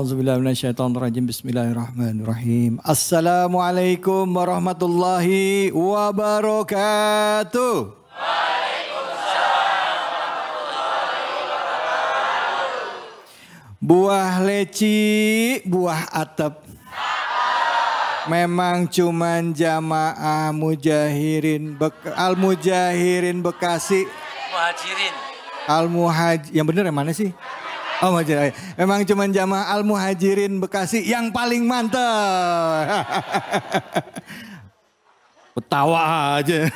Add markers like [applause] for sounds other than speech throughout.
A'udzubillahi rajim Bismillahirrahmanirrahim. Assalamualaikum warahmatullahi wabarakatuh. Buah leci, buah atap. Memang cuman jamaah mujahirin al mujahirin Bekasi. Muhajirin. Al muhaj yang benar yang mana sih? Oh Muhajirin. Emang cuma jamaah Al Muhajirin Bekasi yang paling mantep. [laughs] Ketawa aja.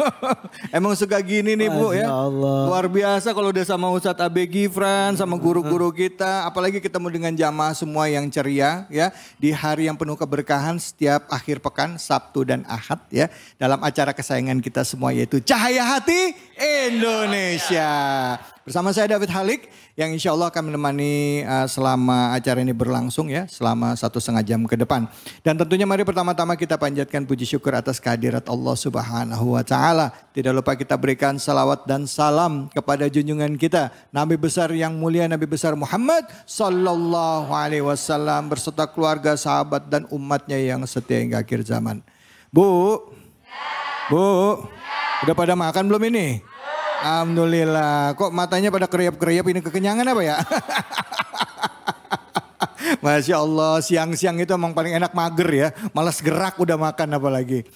[laughs] Emang suka gini nih Bu ya. Allah. Luar biasa kalau udah sama Ustadz Abe Gifran, sama guru-guru kita. Apalagi ketemu dengan jamaah semua yang ceria ya. Di hari yang penuh keberkahan setiap akhir pekan, Sabtu dan Ahad ya. Dalam acara kesayangan kita semua yaitu Cahaya Hati Indonesia. Bersama saya David Halik yang insya Allah akan menemani uh, selama acara ini berlangsung ya selama satu setengah jam ke depan. Dan tentunya mari pertama-tama kita panjatkan puji syukur atas kehadirat Allah Subhanahu Wa Taala. Tidak lupa kita berikan salawat dan salam kepada junjungan kita Nabi besar yang mulia Nabi besar Muhammad Sallallahu Alaihi Wasallam berserta keluarga sahabat dan umatnya yang setia hingga akhir zaman. Bu, Bu, udah pada makan belum ini? Alhamdulillah. Kok matanya pada keriap-keriap ini kekenyangan apa ya? [laughs] Masya Allah, siang-siang itu emang paling enak mager ya. Malas gerak udah makan apalagi.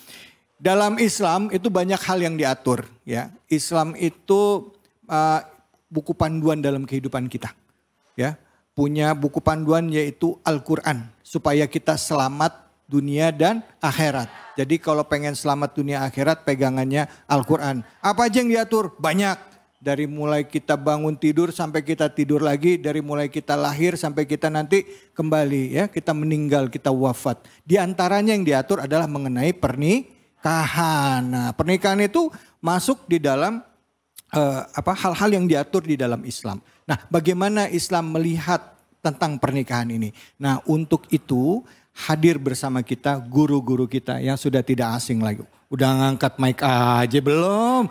Dalam Islam itu banyak hal yang diatur ya. Islam itu uh, buku panduan dalam kehidupan kita. Ya, punya buku panduan yaitu Al-Qur'an supaya kita selamat dunia dan akhirat. Jadi kalau pengen selamat dunia akhirat pegangannya Al-Quran. Apa aja yang diatur? Banyak. Dari mulai kita bangun tidur sampai kita tidur lagi. Dari mulai kita lahir sampai kita nanti kembali ya. Kita meninggal, kita wafat. Di antaranya yang diatur adalah mengenai pernikahan. Nah pernikahan itu masuk di dalam uh, apa hal-hal yang diatur di dalam Islam. Nah bagaimana Islam melihat tentang pernikahan ini. Nah, untuk itu hadir bersama kita guru-guru kita yang sudah tidak asing lagi. Udah ngangkat mic aja belum? [laughs]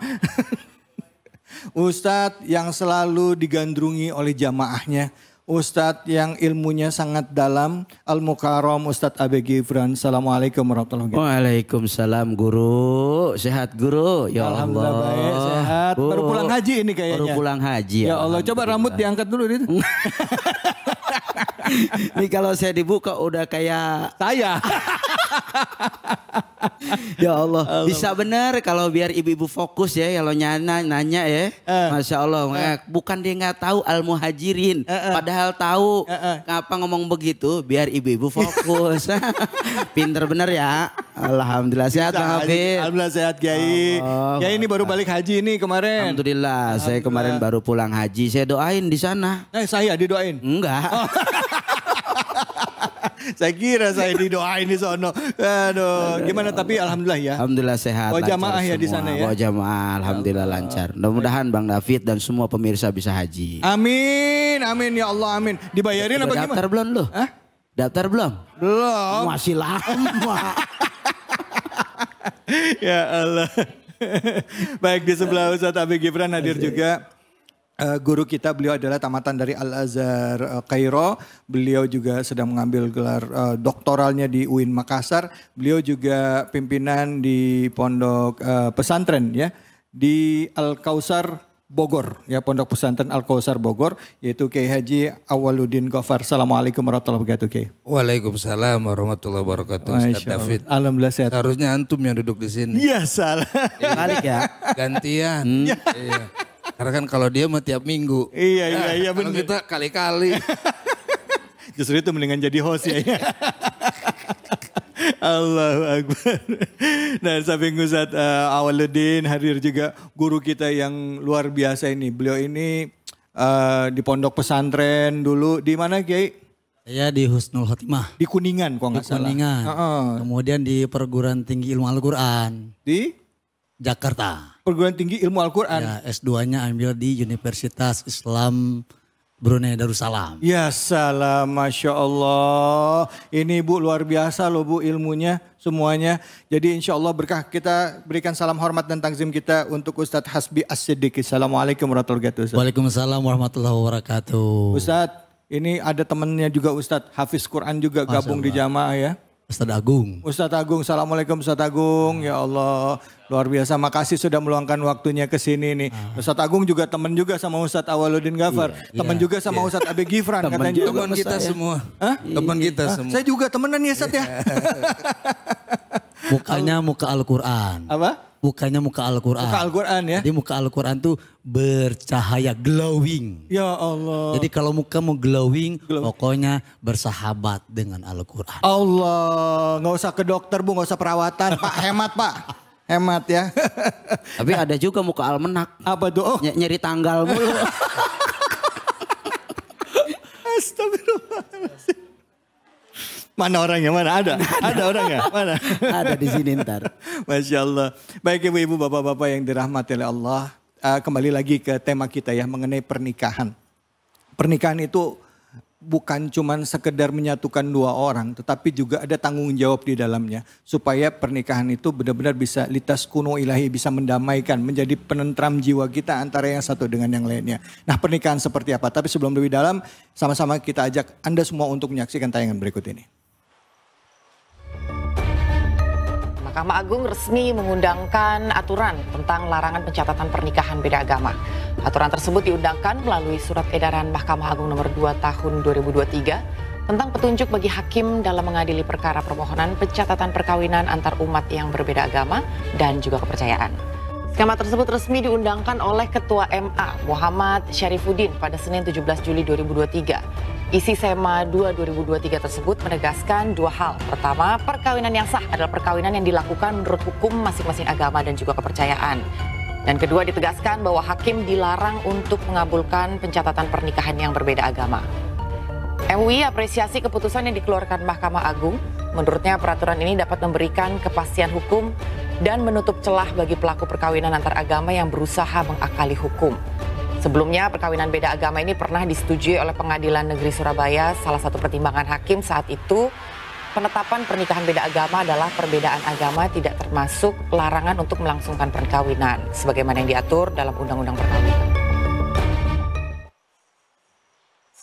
Ustadz yang selalu digandrungi oleh jamaahnya. Ustadz yang ilmunya sangat dalam. Al-Mukarram Ustadz ABG Gifran. Assalamualaikum warahmatullahi wabarakatuh. Waalaikumsalam guru. Sehat guru. Ya Allah. Baik, sehat. Baru oh. pulang haji ini kayaknya. Baru pulang haji. Ya Allah. Coba rambut diangkat dulu. [laughs] Ini [laughs] kalau saya dibuka udah kayak saya. [laughs] ya Allah. Allah. Bisa bener kalau biar ibu-ibu fokus ya kalau nyana nanya ya. Uh. Masya Allah. Uh. Bukan dia nggak tahu al muhajirin, uh eh, -uh. padahal tahu. Uh -uh. Ngapa ngomong begitu? Biar ibu-ibu fokus. [laughs] Pinter bener ya. Alhamdulillah sehat Bang Alhamdulillah sehat Kiai. Oh, Kiai ini baru balik haji ini kemarin. Alhamdulillah, Alhamdulillah. saya kemarin baru pulang haji. Saya doain di sana. Eh, saya didoain. Enggak. Oh saya kira saya didoain di sono. Aduh, gimana tapi alhamdulillah ya. Alhamdulillah sehat. wajah jamaah ya di sana ya. wajah jamaah alhamdulillah ya lancar. Mudah-mudahan Bang David dan semua pemirsa bisa haji. Amin, amin ya Allah amin. Dibayarin apa gimana? Daftar belum lu? Daftar belum? Belum. Masih lama. [laughs] ya Allah. Baik di sebelah Ustaz Abi Gibran hadir juga Eh, guru kita beliau adalah tamatan dari Al Azhar eh, Kairo. Beliau juga sedang mengambil gelar uh, doktoralnya di UIN Makassar. Beliau juga pimpinan di pondok uh, pesantren ya di Al Kausar Bogor ya pondok pesantren Al Kausar Bogor yaitu Kiai Haji Awaluddin Gofar. Assalamualaikum warahmatullahi wabarakatuh Kiai. Waalaikumsalam warahmatullahi wabarakatuh Ustaz Alhamdulillah sehat. Harusnya antum yang duduk di sini. Iya salah. Ya, ya. Gantian. Hmm. Iya. Karena kan kalau dia mah tiap minggu. Iya, iya, nah, iya benar. kita kali-kali. [laughs] Justru itu mendingan jadi host ya. Iya. [laughs] Allah Akbar. Dan nah, sampai Ustaz uh, eh, Awaluddin hadir juga guru kita yang luar biasa ini. Beliau ini uh, di pondok pesantren dulu. Di mana Kiai? Saya di Husnul Khotimah. Di Kuningan kok nggak salah. Di Kuningan. Uh -uh. Kemudian di perguruan tinggi ilmu Al-Quran. Di? Jakarta perguruan tinggi ilmu Al-Quran. Ya, S2-nya ambil di Universitas Islam Brunei Darussalam. Ya salam, Masya Allah. Ini Bu luar biasa loh Bu ilmunya semuanya. Jadi insya Allah berkah kita berikan salam hormat dan tangzim kita untuk Ustadz Hasbi As-Siddiqi. Assalamualaikum warahmatullahi wabarakatuh. Waalaikumsalam warahmatullahi wabarakatuh. Ustadz, ini ada temannya juga Ustadz, Hafiz Quran juga gabung di jamaah ya. Ustadz Agung. Ustadz Agung, Assalamualaikum Ustadz Agung. Ah. Ya Allah, luar biasa. Makasih sudah meluangkan waktunya ke sini nih. Ustad ah. Ustadz Agung juga teman juga sama Ustadz Awaludin Gafar. Yeah, teman yeah, juga sama yeah. Ustadz Abi Gifran. teman juga teman kita ya. semua. Hah? Teman iya. kita semua. Saya juga temenan ya Ustadz ya. [laughs] Mukanya muka Al-Quran. Apa? Bukannya muka Al-Quran. Muka Al-Quran ya. Jadi muka Al-Quran tuh bercahaya, glowing. Ya Allah. Jadi kalau muka mau glowing, glowing. pokoknya bersahabat dengan Al-Quran. Allah, nggak usah ke dokter bu, nggak usah perawatan. pak, hemat pak. Hemat ya. [laughs] Tapi ada juga muka almenak. Apa tuh? Oh. Ny nyari tanggal mulu. [laughs] Astagfirullahaladzim. Mana orangnya? Mana ada? Ada, ada orangnya? Mana? [laughs] ada di sini ntar. Masya Allah. Baik ibu-ibu, bapak-bapak yang dirahmati oleh Allah. Uh, kembali lagi ke tema kita ya mengenai pernikahan. Pernikahan itu bukan cuma sekedar menyatukan dua orang, tetapi juga ada tanggung jawab di dalamnya supaya pernikahan itu benar-benar bisa litas kuno ilahi bisa mendamaikan, menjadi penentram jiwa kita antara yang satu dengan yang lainnya. Nah, pernikahan seperti apa? Tapi sebelum lebih dalam, sama-sama kita ajak Anda semua untuk menyaksikan tayangan berikut ini. Mahkamah Agung resmi mengundangkan aturan tentang larangan pencatatan pernikahan beda agama. Aturan tersebut diundangkan melalui surat edaran Mahkamah Agung nomor 2 tahun 2023 tentang petunjuk bagi hakim dalam mengadili perkara permohonan pencatatan perkawinan antar umat yang berbeda agama dan juga kepercayaan. Skema tersebut resmi diundangkan oleh Ketua MA Muhammad Syarifuddin pada Senin 17 Juli 2023. Isi SEMA 2 2023 tersebut menegaskan dua hal. Pertama, perkawinan yang sah adalah perkawinan yang dilakukan menurut hukum masing-masing agama dan juga kepercayaan. Dan kedua ditegaskan bahwa hakim dilarang untuk mengabulkan pencatatan pernikahan yang berbeda agama. MUI apresiasi keputusan yang dikeluarkan Mahkamah Agung. Menurutnya peraturan ini dapat memberikan kepastian hukum dan menutup celah bagi pelaku perkawinan antar agama yang berusaha mengakali hukum. Sebelumnya perkawinan beda agama ini pernah disetujui oleh Pengadilan Negeri Surabaya. Salah satu pertimbangan hakim saat itu penetapan pernikahan beda agama adalah perbedaan agama tidak termasuk larangan untuk melangsungkan perkawinan sebagaimana yang diatur dalam Undang-Undang Perkawinan.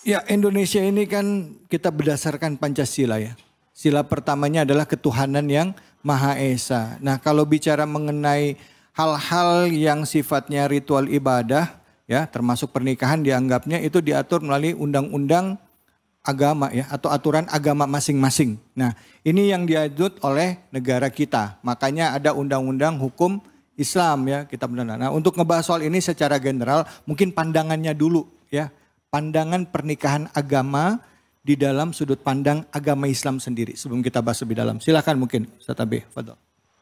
Ya, Indonesia ini kan kita berdasarkan Pancasila ya. Sila pertamanya adalah ketuhanan yang Maha Esa. Nah, kalau bicara mengenai hal-hal yang sifatnya ritual ibadah, ya termasuk pernikahan dianggapnya itu diatur melalui undang-undang agama ya atau aturan agama masing-masing. Nah, ini yang diajut oleh negara kita. Makanya ada undang-undang hukum Islam ya kita benar. Nah, untuk ngebahas soal ini secara general mungkin pandangannya dulu ya. Pandangan pernikahan agama di dalam sudut pandang agama Islam sendiri sebelum kita bahas lebih dalam. Silakan mungkin Ustaz Abi, Fadol.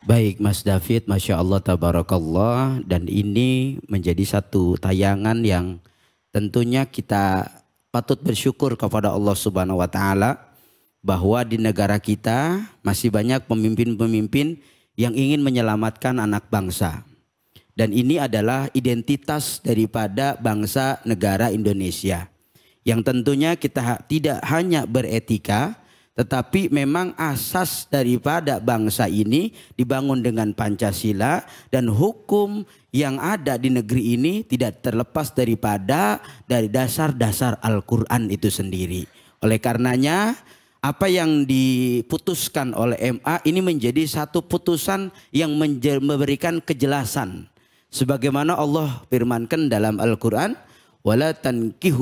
Baik Mas David, Masya Allah Tabarakallah dan ini menjadi satu tayangan yang tentunya kita patut bersyukur kepada Allah Subhanahu wa taala bahwa di negara kita masih banyak pemimpin-pemimpin yang ingin menyelamatkan anak bangsa. Dan ini adalah identitas daripada bangsa negara Indonesia. Yang tentunya kita tidak hanya beretika tetapi memang asas daripada bangsa ini dibangun dengan Pancasila dan hukum yang ada di negeri ini tidak terlepas daripada dari dasar-dasar Al-Quran itu sendiri. Oleh karenanya apa yang diputuskan oleh MA ini menjadi satu putusan yang memberikan kejelasan. Sebagaimana Allah firmankan dalam Al-Quran, وَلَا تَنْكِهُ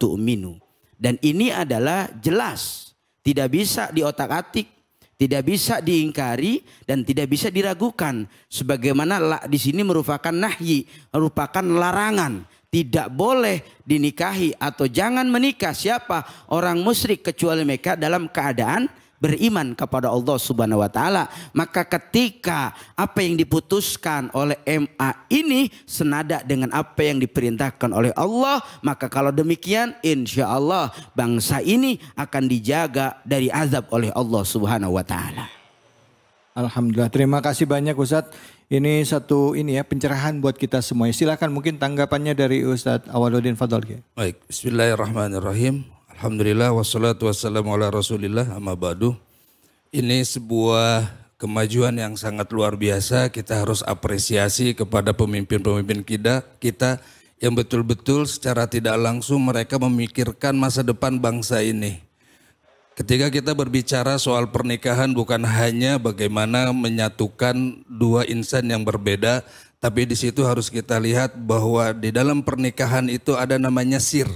تُؤْمِنُوا dan ini adalah jelas, tidak bisa diotak-atik, tidak bisa diingkari dan tidak bisa diragukan. Sebagaimana la di sini merupakan nahyi, merupakan larangan. Tidak boleh dinikahi atau jangan menikah siapa orang musyrik kecuali mereka dalam keadaan beriman kepada Allah Subhanahu wa taala, maka ketika apa yang diputuskan oleh MA ini senada dengan apa yang diperintahkan oleh Allah, maka kalau demikian insya Allah bangsa ini akan dijaga dari azab oleh Allah Subhanahu wa taala. Alhamdulillah. Terima kasih banyak Ustadz. Ini satu ini ya pencerahan buat kita semua. Silakan mungkin tanggapannya dari Ustadz Awaludin Fadlki. Baik, Bismillahirrahmanirrahim. Alhamdulillah wassalatu wassalamu ala rasulillah amma ba'du. Ini sebuah kemajuan yang sangat luar biasa. Kita harus apresiasi kepada pemimpin-pemimpin kita, kita yang betul-betul secara tidak langsung mereka memikirkan masa depan bangsa ini. Ketika kita berbicara soal pernikahan bukan hanya bagaimana menyatukan dua insan yang berbeda, tapi di situ harus kita lihat bahwa di dalam pernikahan itu ada namanya sir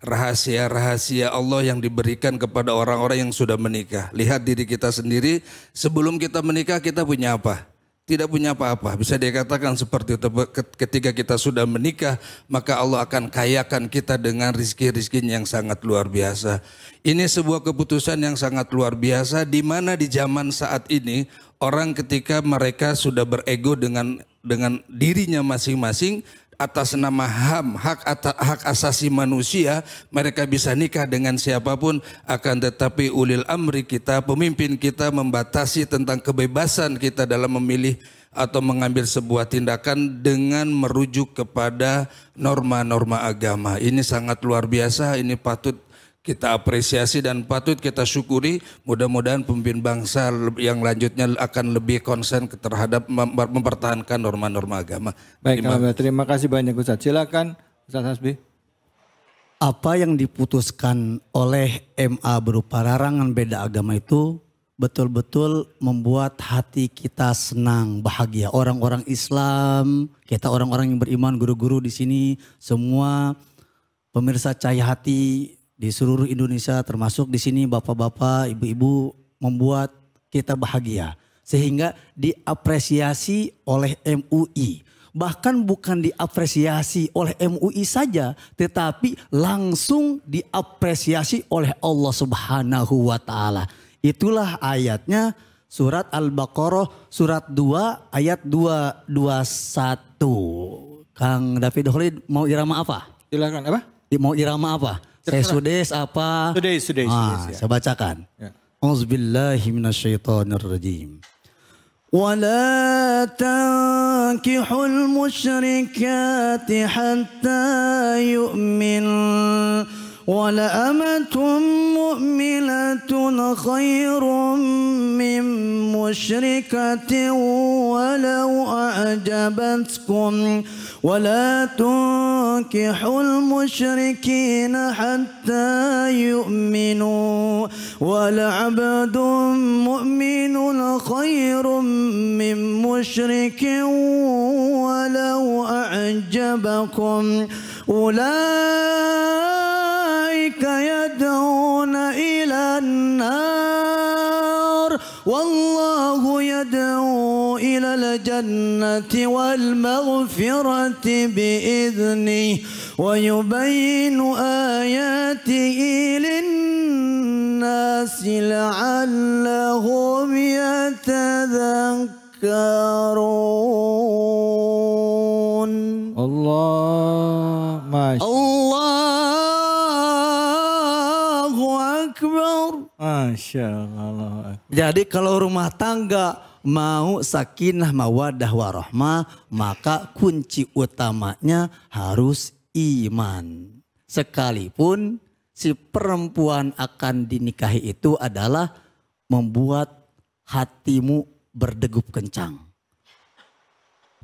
rahasia-rahasia Allah yang diberikan kepada orang-orang yang sudah menikah. Lihat diri kita sendiri, sebelum kita menikah kita punya apa? Tidak punya apa-apa. Bisa dikatakan seperti itu. Ketika kita sudah menikah, maka Allah akan kayakan kita dengan rizki rizkin yang sangat luar biasa. Ini sebuah keputusan yang sangat luar biasa, di mana di zaman saat ini, orang ketika mereka sudah berego dengan dengan dirinya masing-masing, atas nama HAM, hak atas, hak asasi manusia, mereka bisa nikah dengan siapapun akan tetapi ulil amri kita, pemimpin kita membatasi tentang kebebasan kita dalam memilih atau mengambil sebuah tindakan dengan merujuk kepada norma-norma agama. Ini sangat luar biasa, ini patut kita apresiasi dan patut kita syukuri. Mudah-mudahan pemimpin bangsa yang lanjutnya akan lebih konsen terhadap mempertahankan norma-norma agama. Baik, terima, kasih. terima kasih banyak Ustaz. Silakan Ustaz Hasbi. Apa yang diputuskan oleh MA berupa larangan beda agama itu betul-betul membuat hati kita senang, bahagia. Orang-orang Islam, kita orang-orang yang beriman, guru-guru di sini, semua pemirsa cahaya hati di seluruh Indonesia termasuk di sini bapak-bapak, ibu-ibu membuat kita bahagia sehingga diapresiasi oleh MUI. Bahkan bukan diapresiasi oleh MUI saja, tetapi langsung diapresiasi oleh Allah Subhanahu wa taala. Itulah ayatnya surat Al-Baqarah surat 2 ayat 221. Kang David Holid mau irama apa? Silakan apa? Mau irama apa? Eh, Terserah. Saya sudes apa? Sudes, sudes. Ah, sudes ya. Saya bacakan. Ya. Auzubillahiminasyaitonirrajim. ولا تنكحوا المشركات حتى يؤمن ولأمة مؤمنة خير من مشركة ولو أعجبتكم ولا تنكحوا المشركين حتى يؤمنوا ولعبد مؤمن خير من مشرك ولو أعجبكم أولئك يدعون إلى النار والله يدعو إلى الجنة والمغفرة بإذني بإذنه ويبين آياته للناس لعلهم يتذكرون الله ما شاء الله أكبر ما شاء الله أكبر. Jadi kalau rumah tangga mau sakinah mawadah warahmah, maka kunci utamanya harus iman. Sekalipun si perempuan akan dinikahi itu adalah membuat hatimu berdegup kencang.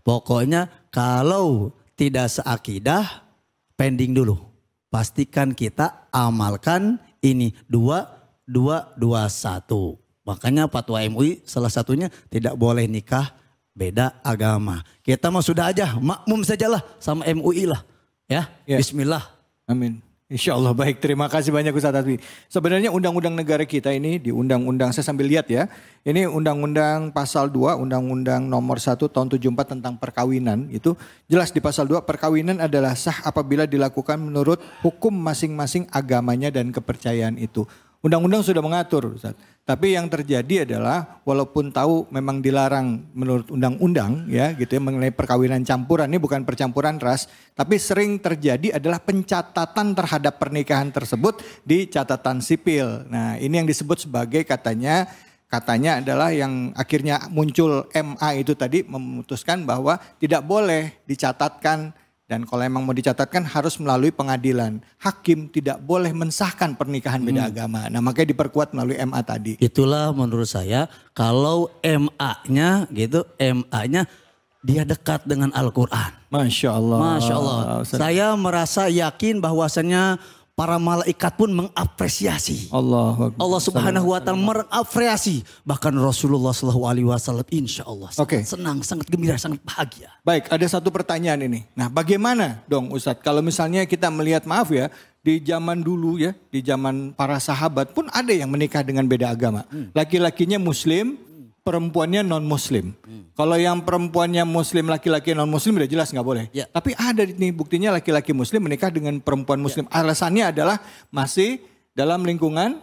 Pokoknya kalau tidak seakidah, pending dulu. Pastikan kita amalkan ini. Dua, dua, dua, satu. Makanya fatwa MUI salah satunya tidak boleh nikah beda agama. Kita mau sudah aja makmum sajalah sama MUI lah. Ya, ya. Bismillah. Amin. Insya Allah baik, terima kasih banyak Ustaz Tatwi. Sebenarnya undang-undang negara kita ini di undang-undang, saya sambil lihat ya. Ini undang-undang pasal 2, undang-undang nomor 1 tahun 74 tentang perkawinan. Itu jelas di pasal 2, perkawinan adalah sah apabila dilakukan menurut hukum masing-masing agamanya dan kepercayaan itu. Undang-undang sudah mengatur, Ustaz. Tapi yang terjadi adalah walaupun tahu memang dilarang menurut undang-undang ya gitu ya mengenai perkawinan campuran ini bukan percampuran ras, tapi sering terjadi adalah pencatatan terhadap pernikahan tersebut di catatan sipil. Nah, ini yang disebut sebagai katanya katanya adalah yang akhirnya muncul MA itu tadi memutuskan bahwa tidak boleh dicatatkan dan kalau emang mau dicatatkan harus melalui pengadilan. Hakim tidak boleh mensahkan pernikahan beda hmm. agama. Nah makanya diperkuat melalui MA tadi. Itulah menurut saya kalau MA-nya gitu, MA-nya dia dekat dengan Al-Quran. Masya Allah. Masya Allah. Saya merasa yakin bahwasannya para malaikat pun mengapresiasi. Allah Allah Subhanahu wa taala mengapresiasi bahkan Rasulullah Shallallahu alaihi wasallam insya Allah okay. senang sangat gembira sangat bahagia. Baik, ada satu pertanyaan ini. Nah, bagaimana dong Ustadz kalau misalnya kita melihat maaf ya di zaman dulu ya, di zaman para sahabat pun ada yang menikah dengan beda agama. Hmm. Laki-lakinya muslim, perempuannya non muslim. Hmm. Kalau yang perempuannya muslim laki-laki non muslim udah jelas nggak boleh. Ya. Tapi ada nih buktinya laki-laki muslim menikah dengan perempuan muslim. Ya. Alasannya adalah masih dalam lingkungan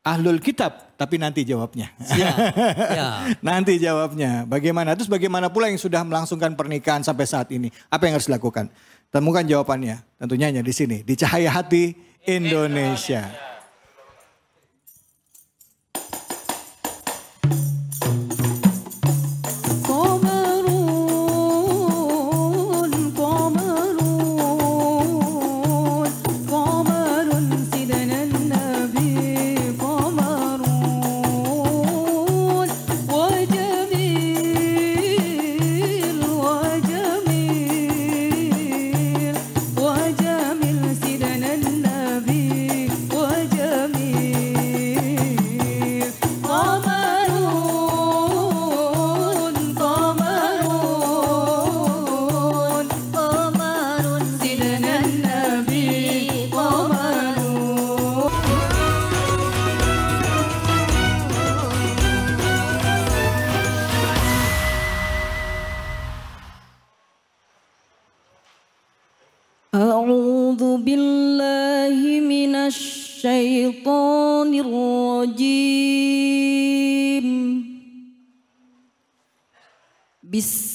ahlul kitab, tapi nanti jawabnya. Ya. [laughs] Ya. nanti jawabnya. Bagaimana? Terus bagaimana pula yang sudah melangsungkan pernikahan sampai saat ini? Apa yang harus dilakukan? Temukan jawabannya. Tentunya hanya di sini, di Cahaya Hati Indonesia. Indonesia.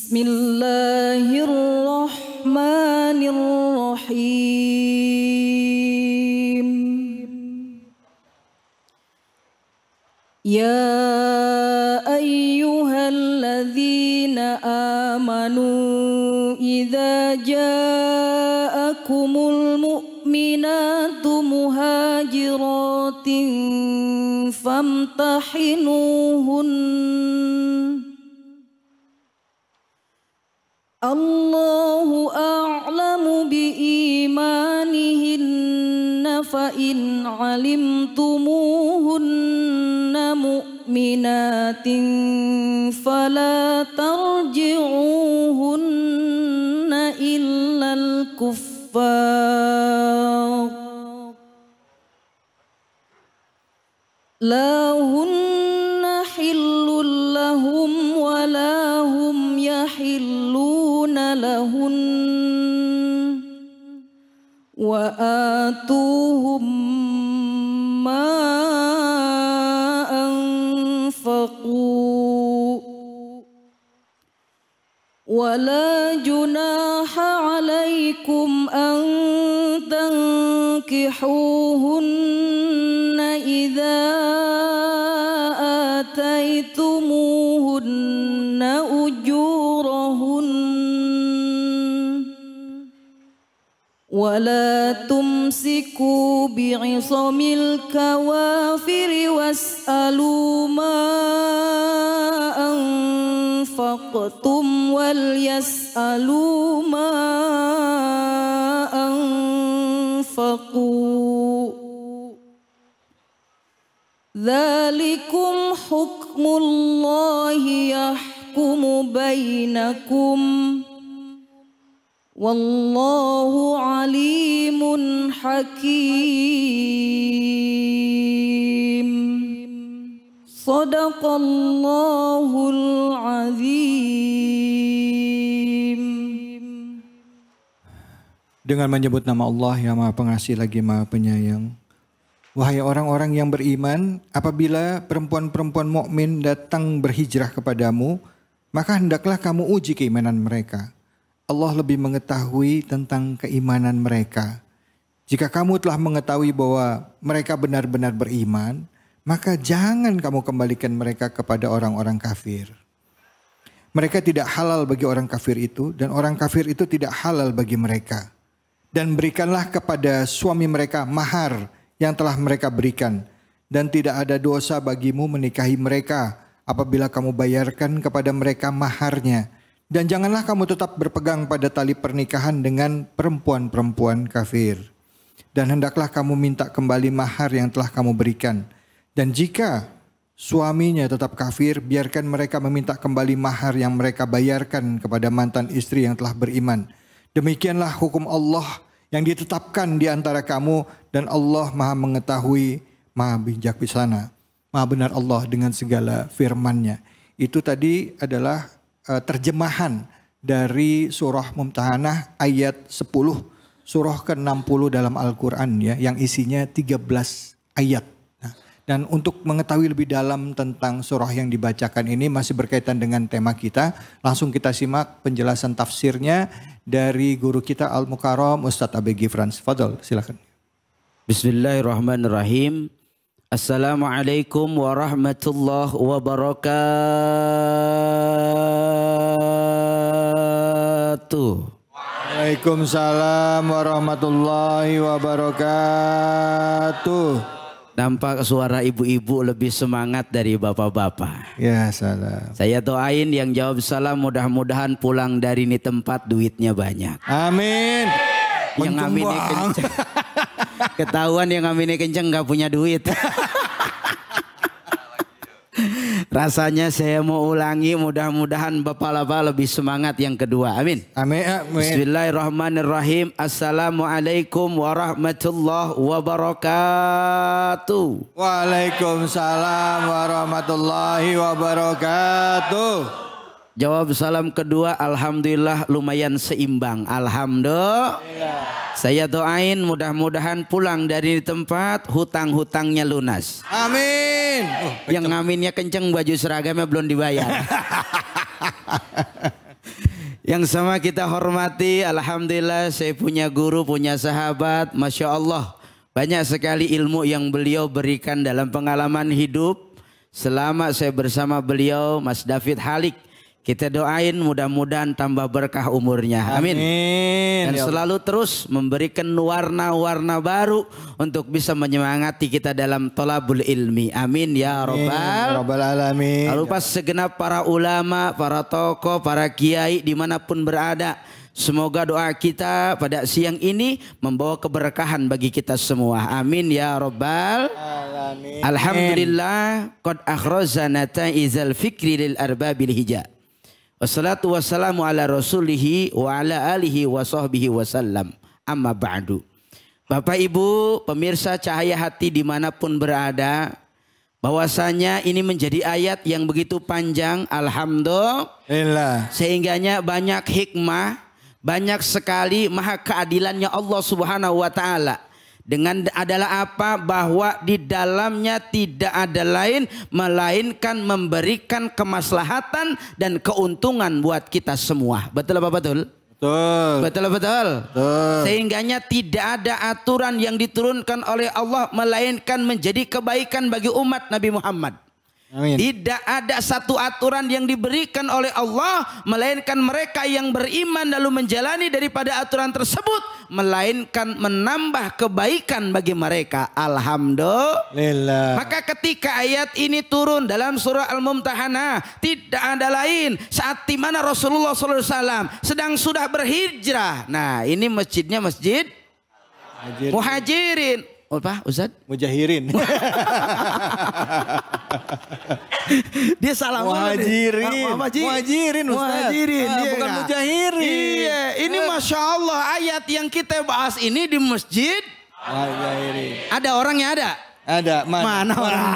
بسم الله الرحمن الرحيم يا أيها الذين آمنوا إذا جاءكم المؤمنات مهاجرات فامتحنوهن الله أعلم بإيمانهن فإن علمتموهن مؤمنات فلا ترجعوهن إلا الكفار لا هن وآتوهم ما أنفقوا ولا جناح عليكم أن تنكحوهن إذا ولا تمسكوا بعصم الكوافر واسألوا ما أنفقتم وليسألوا ما أنفقوا ذلكم حكم الله يحكم بينكم Wallahu alimun hakim Sadaqallahul azim Dengan menyebut nama Allah yang maha pengasih lagi maha penyayang Wahai orang-orang yang beriman, apabila perempuan-perempuan mukmin datang berhijrah kepadamu, maka hendaklah kamu uji keimanan mereka. Allah lebih mengetahui tentang keimanan mereka. Jika kamu telah mengetahui bahwa mereka benar-benar beriman, maka jangan kamu kembalikan mereka kepada orang-orang kafir. Mereka tidak halal bagi orang kafir itu dan orang kafir itu tidak halal bagi mereka. Dan berikanlah kepada suami mereka mahar yang telah mereka berikan dan tidak ada dosa bagimu menikahi mereka apabila kamu bayarkan kepada mereka maharnya.' Dan janganlah kamu tetap berpegang pada tali pernikahan dengan perempuan-perempuan kafir. Dan hendaklah kamu minta kembali mahar yang telah kamu berikan. Dan jika suaminya tetap kafir, biarkan mereka meminta kembali mahar yang mereka bayarkan kepada mantan istri yang telah beriman. Demikianlah hukum Allah yang ditetapkan di antara kamu dan Allah maha mengetahui, maha bijak di sana. Maha benar Allah dengan segala firmannya. Itu tadi adalah Eh, terjemahan dari surah Mumtahanah ayat 10 surah ke-60 dalam Al-Qur'an ya yang isinya 13 ayat. Nah, dan untuk mengetahui lebih dalam tentang surah yang dibacakan ini masih berkaitan dengan tema kita, langsung kita simak penjelasan tafsirnya dari guru kita Al-Mukarram Ustadz Abi Gifran. Fadl silakan. Bismillahirrahmanirrahim. Assalamualaikum warahmatullahi wabarakatuh. Waalaikumsalam warahmatullahi wabarakatuh. Nampak suara ibu-ibu lebih semangat dari bapak-bapak. Ya salam. Saya doain yang jawab salam mudah-mudahan pulang dari ini tempat duitnya banyak. Amin. Yang aminnya kenceng. [laughs] Ketahuan yang aminnya kenceng gak punya duit. Rasanya saya mau ulangi mudah-mudahan Bapak Laba lebih semangat yang kedua. Amin. Amin. amin. Bismillahirrahmanirrahim. Assalamualaikum warahmatullahi wabarakatuh. Waalaikumsalam warahmatullahi wabarakatuh. Jawab salam kedua, Alhamdulillah lumayan seimbang. Alhamdulillah. Saya doain mudah-mudahan pulang dari tempat hutang-hutangnya lunas. Amin. Oh, Yang aminnya kenceng baju seragamnya belum dibayar. [laughs] Yang sama kita hormati, Alhamdulillah saya punya guru, punya sahabat, Masya Allah. Banyak sekali ilmu yang beliau berikan dalam pengalaman hidup. Selama saya bersama beliau, Mas David Halik kita doain mudah-mudahan tambah berkah umurnya. Amin. Amin. Dan ya selalu terus memberikan warna-warna baru untuk bisa menyemangati kita dalam tolabul ilmi. Amin ya robbal. Ya robbal alamin. Lalu pas segenap para ulama, para tokoh, para kiai dimanapun berada. Semoga doa kita pada siang ini membawa keberkahan bagi kita semua. Amin ya rabbal Alhamdulillah qad akhrajana izal fikri lil arba bil hijab. Wassalatu wassalamu ala rasulihi wa ala alihi wa sahbihi wasallam. Amma ba'du. Bapak Ibu, pemirsa cahaya hati dimanapun berada. Bahwasanya ini menjadi ayat yang begitu panjang. Alhamdulillah. Sehingganya banyak hikmah. Banyak sekali maha keadilannya Allah subhanahu wa ta'ala dengan adalah apa bahwa di dalamnya tidak ada lain melainkan memberikan kemaslahatan dan keuntungan buat kita semua betul apa betul betul betul betul, betul. sehingganya tidak ada aturan yang diturunkan oleh Allah melainkan menjadi kebaikan bagi umat Nabi Muhammad Amin. Tidak ada satu aturan yang diberikan oleh Allah melainkan mereka yang beriman lalu menjalani daripada aturan tersebut melainkan menambah kebaikan bagi mereka. Alhamdulillah. Maka ketika ayat ini turun dalam surah Al-Mumtahanah tidak ada lain saat di mana Rasulullah SAW sedang sudah berhijrah. Nah, ini masjidnya masjid Muhajirin apa Ustaz? Mujahirin. [laughs] dia salah Muhajirin. Muhajirin. Muhajirin. Nah, dia bukan mujahirin. Iya, ini eh. Masya Allah ayat yang kita bahas ini di masjid. Mujahirin. Ada orangnya ada? Ada. Mana, mana orang?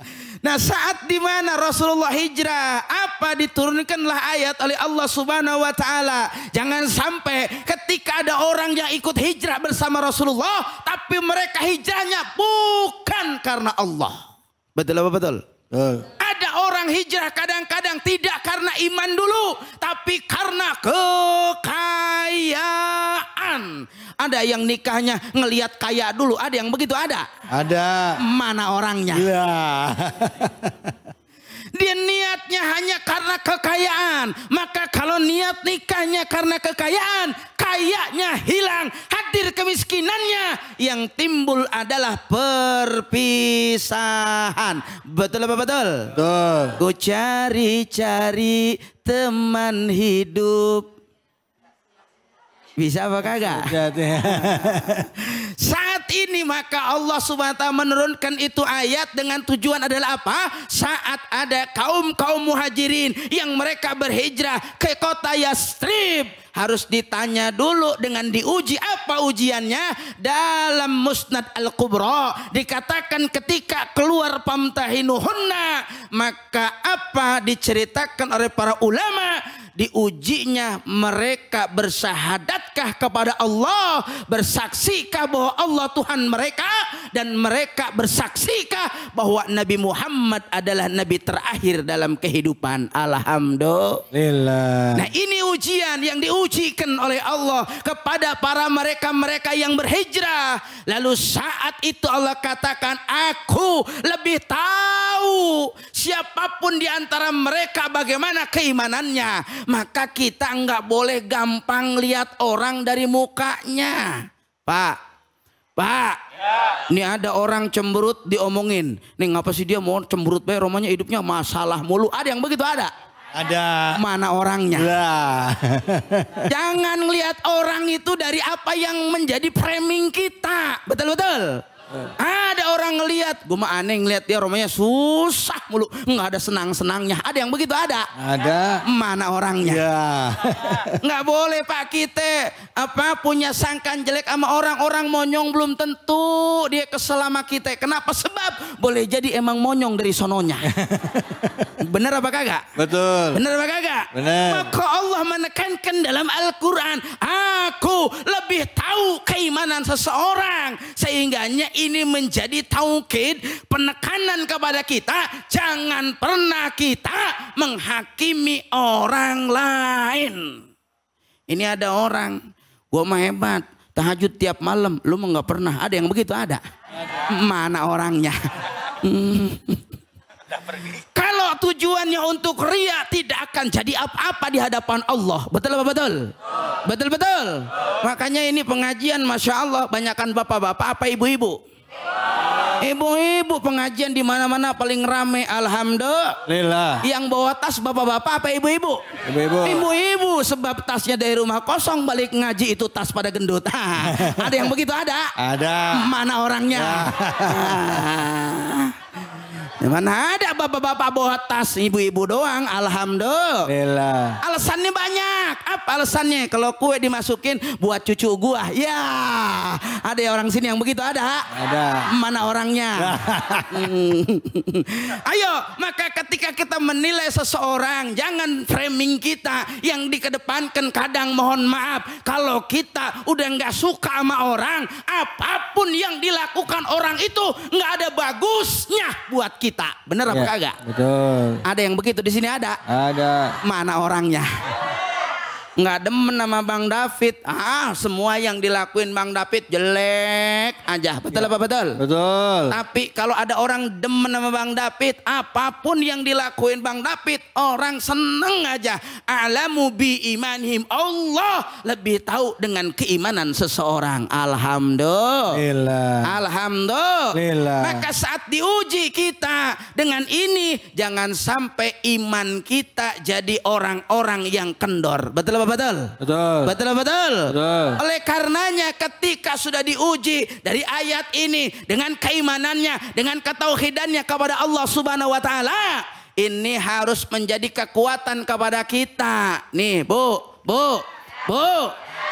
[laughs] Nah saat dimana Rasulullah hijrah apa diturunkanlah ayat oleh Allah subhanahu wa ta'ala. Jangan sampai ketika ada orang yang ikut hijrah bersama Rasulullah. Tapi mereka hijrahnya bukan karena Allah. Betul apa betul? Eh. Ada orang hijrah kadang-kadang tidak karena iman dulu, tapi karena kekayaan. Ada yang nikahnya ngelihat kaya dulu, ada yang begitu ada. Ada. Mana orangnya? Iya. [laughs] Dia niatnya hanya karena kekayaan. Maka kalau niat nikahnya karena kekayaan, kayaknya hilang. Hadir kemiskinannya. Yang timbul adalah perpisahan. Betul apa betul? Betul. Ku cari-cari teman hidup. Bisa apa kagak? [laughs] ini maka Allah SWT menurunkan itu ayat dengan tujuan adalah apa? Saat ada kaum-kaum muhajirin yang mereka berhijrah ke kota Yastrib harus ditanya dulu dengan diuji apa ujiannya dalam musnad al kubro dikatakan ketika keluar pamtahinuhunna maka apa diceritakan oleh para ulama diujinya mereka bersahadatkah kepada Allah, bersaksikah bahwa Allah Tuhan mereka dan mereka bersaksikah bahwa Nabi Muhammad adalah nabi terakhir dalam kehidupan. Alhamdulillah. Nah, ini ujian yang diujikan oleh Allah kepada para mereka-mereka yang berhijrah. Lalu saat itu Allah katakan, "Aku lebih tahu siapapun diantara mereka bagaimana keimanannya." maka kita nggak boleh gampang lihat orang dari mukanya. Pak, Pak, ya. ini ada orang cemberut diomongin. Nih ngapa sih dia mau cemberut Bayar romanya hidupnya masalah mulu. Ada yang begitu ada? Ada. Mana orangnya? Lah. [laughs] Jangan lihat orang itu dari apa yang menjadi framing kita. Betul-betul. Ada orang ngeliat, gue mah aneh ngelihat dia rumahnya susah mulu, nggak ada senang-senangnya. Ada yang begitu ada? Ada. Mana orangnya? Ya. [laughs] nggak boleh Pak kita apa punya sangkan jelek sama orang-orang monyong belum tentu dia kesel sama kita. Kenapa? Sebab boleh jadi emang monyong dari sononya. [laughs] Bener apa kagak? Betul. Bener apa kagak? Bener. Maka Allah menekankan dalam Al-Quran, aku lebih tahu keimanan seseorang sehingganya ini menjadi taukid, penekanan kepada kita, jangan pernah kita menghakimi orang lain. Ini ada orang, gue mah hebat, tahajud tiap malam, lu mah nggak pernah. Ada yang begitu ada. ada. Mana orangnya? Udah [laughs] pergi. Kalau tujuannya untuk ria tidak akan jadi apa-apa di hadapan Allah. Betul apa betul? Betul betul. Makanya ini pengajian Masya Allah banyakkan bapak-bapak apa ibu-ibu. Ibu-ibu pengajian di mana-mana paling rame alhamdulillah. Yang bawa tas bapak-bapak apa ibu-ibu? Ibu-ibu. sebab tasnya dari rumah kosong balik ngaji itu tas pada gendut. [laughs] ada yang begitu ada? Ada. Mana orangnya? Ya. Ah mana ada bapak-bapak bawa tas, ibu-ibu doang. Alhamdulillah. Alasannya banyak. Apa alasannya? Kalau kue dimasukin buat cucu gua. Ya, ada ya orang sini yang begitu ada? Ada. Mana orangnya? [laughs] Hmm. Ayo, maka ketika kita menilai seseorang, jangan framing kita yang dikedepankan kadang mohon maaf. Kalau kita udah nggak suka sama orang, apapun yang dilakukan orang itu nggak ada bagusnya buat kita kita. Bener apa ya, kagak? Betul. Ada yang begitu di sini ada. Ada. Mana orangnya? nggak demen sama Bang David. Ah, semua yang dilakuin Bang David jelek aja. Betul ya. apa betul? Betul. Tapi kalau ada orang demen sama Bang David, apapun yang dilakuin Bang David, orang seneng aja. Alamu bi imanhim. Allah lebih tahu dengan keimanan seseorang. Alhamdulillah. Alhamdulillah. Maka saat diuji kita dengan ini, jangan sampai iman kita jadi orang-orang yang kendor. Betul apa betul? Betul. Betul betul? Betul. Oleh karenanya ketika sudah diuji dari ayat ini dengan keimanannya, dengan ketauhidannya kepada Allah Subhanahu wa taala, ini harus menjadi kekuatan kepada kita. Nih, Bu, Bu, Bu.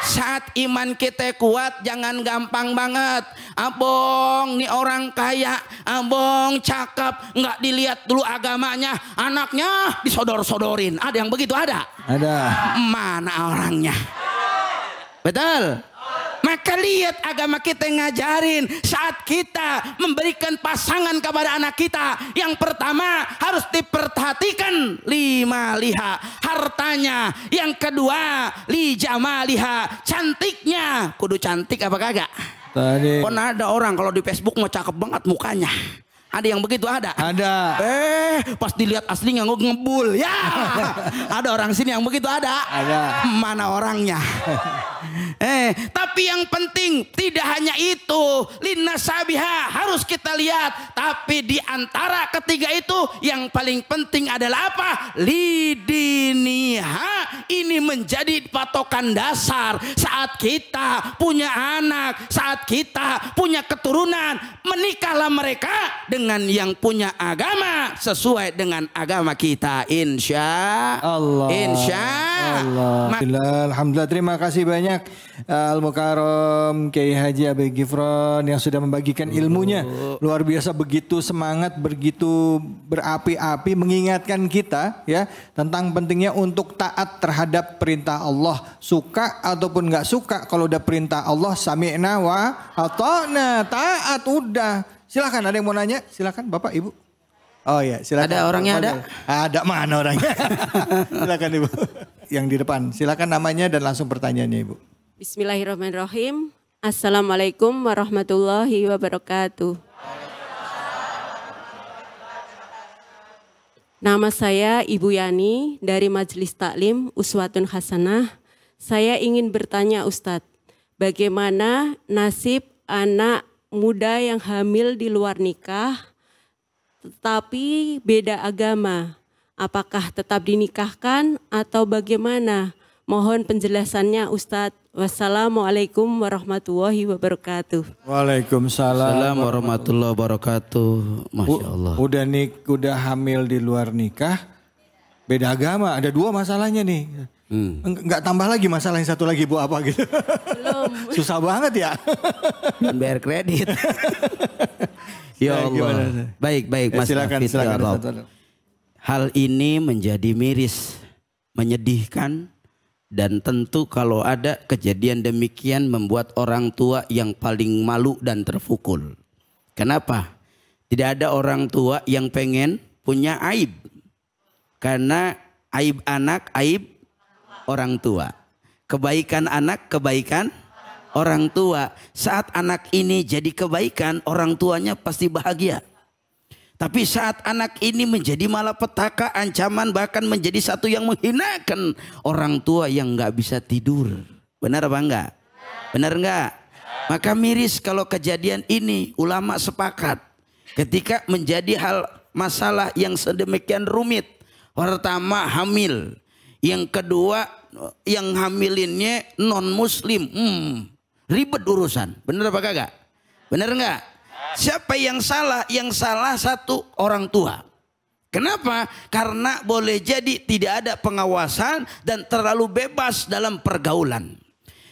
Saat iman kita kuat jangan gampang banget. Abong nih orang kaya, abong cakep, nggak dilihat dulu agamanya, anaknya disodor-sodorin. Ada yang begitu ada? Ada. Mana orangnya? Betul. Maka lihat agama kita yang ngajarin saat kita memberikan pasangan kepada anak kita. Yang pertama harus diperhatikan lima liha hartanya. Yang kedua lijama liha cantiknya. Kudu cantik apa kagak? Tadi. pernah ada orang kalau di Facebook mau cakep banget mukanya. Ada yang begitu ada? Ada. Eh, pas dilihat aslinya nggak ngebul. Ya. [laughs] ada orang sini yang begitu ada? Ada. Mana orangnya? [laughs] Eh, tapi yang penting tidak hanya itu. Lina sabiha harus kita lihat. Tapi di antara ketiga itu yang paling penting adalah apa? Lidiniha. Ini menjadi patokan dasar saat kita punya anak, saat kita punya keturunan. Menikahlah mereka dengan yang punya agama sesuai dengan agama kita. Insya Allah. Insya Allah. Alhamdulillah. Terima kasih banyak. Al Mukarom Kiai Haji Abi Gifron yang sudah membagikan ilmunya luar biasa begitu semangat begitu berapi-api mengingatkan kita ya tentang pentingnya untuk taat terhadap perintah Allah suka ataupun nggak suka kalau udah perintah Allah sami'na atau ata'na taat udah silakan ada yang mau nanya silakan Bapak Ibu Oh ya, silakan. Ada orangnya ada? Ada mana orangnya? [laughs] silakan Ibu. Yang di depan, silakan namanya dan langsung pertanyaannya Ibu. Bismillahirrahmanirrahim. Assalamualaikum warahmatullahi wabarakatuh. Nama saya Ibu Yani dari Majelis Taklim Uswatun Hasanah. Saya ingin bertanya Ustadz, bagaimana nasib anak muda yang hamil di luar nikah tetapi beda agama? Apakah tetap dinikahkan atau bagaimana? Mohon penjelasannya Ustadz. Wassalamualaikum warahmatullahi wabarakatuh. Waalaikumsalam warahmatullahi wabarakatuh. Masya Allah. U udah nik, udah hamil di luar nikah, beda agama. Ada dua masalahnya nih. Hmm. Nggak tambah lagi masalah yang satu lagi bu apa gitu. Belum. [laughs] Susah banget ya. Dan bayar kredit. [laughs] ya Allah. Baik, baik. Ya, Mas ya, silakan, Afid, silakan. Ya Hal ini menjadi miris, menyedihkan, dan tentu kalau ada kejadian demikian membuat orang tua yang paling malu dan terfukul. Kenapa? Tidak ada orang tua yang pengen punya aib. Karena aib anak, aib orang tua. Kebaikan anak, kebaikan orang tua. Saat anak ini jadi kebaikan, orang tuanya pasti bahagia. Tapi saat anak ini menjadi malapetaka, ancaman bahkan menjadi satu yang menghinakan orang tua yang nggak bisa tidur. Benar apa enggak? Benar enggak? Maka miris kalau kejadian ini ulama sepakat. Ketika menjadi hal masalah yang sedemikian rumit. Pertama hamil. Yang kedua yang hamilinnya non muslim. Hmm, ribet urusan. Benar apa kagak? Benar enggak? Siapa yang salah? Yang salah satu orang tua. Kenapa? Karena boleh jadi tidak ada pengawasan dan terlalu bebas dalam pergaulan.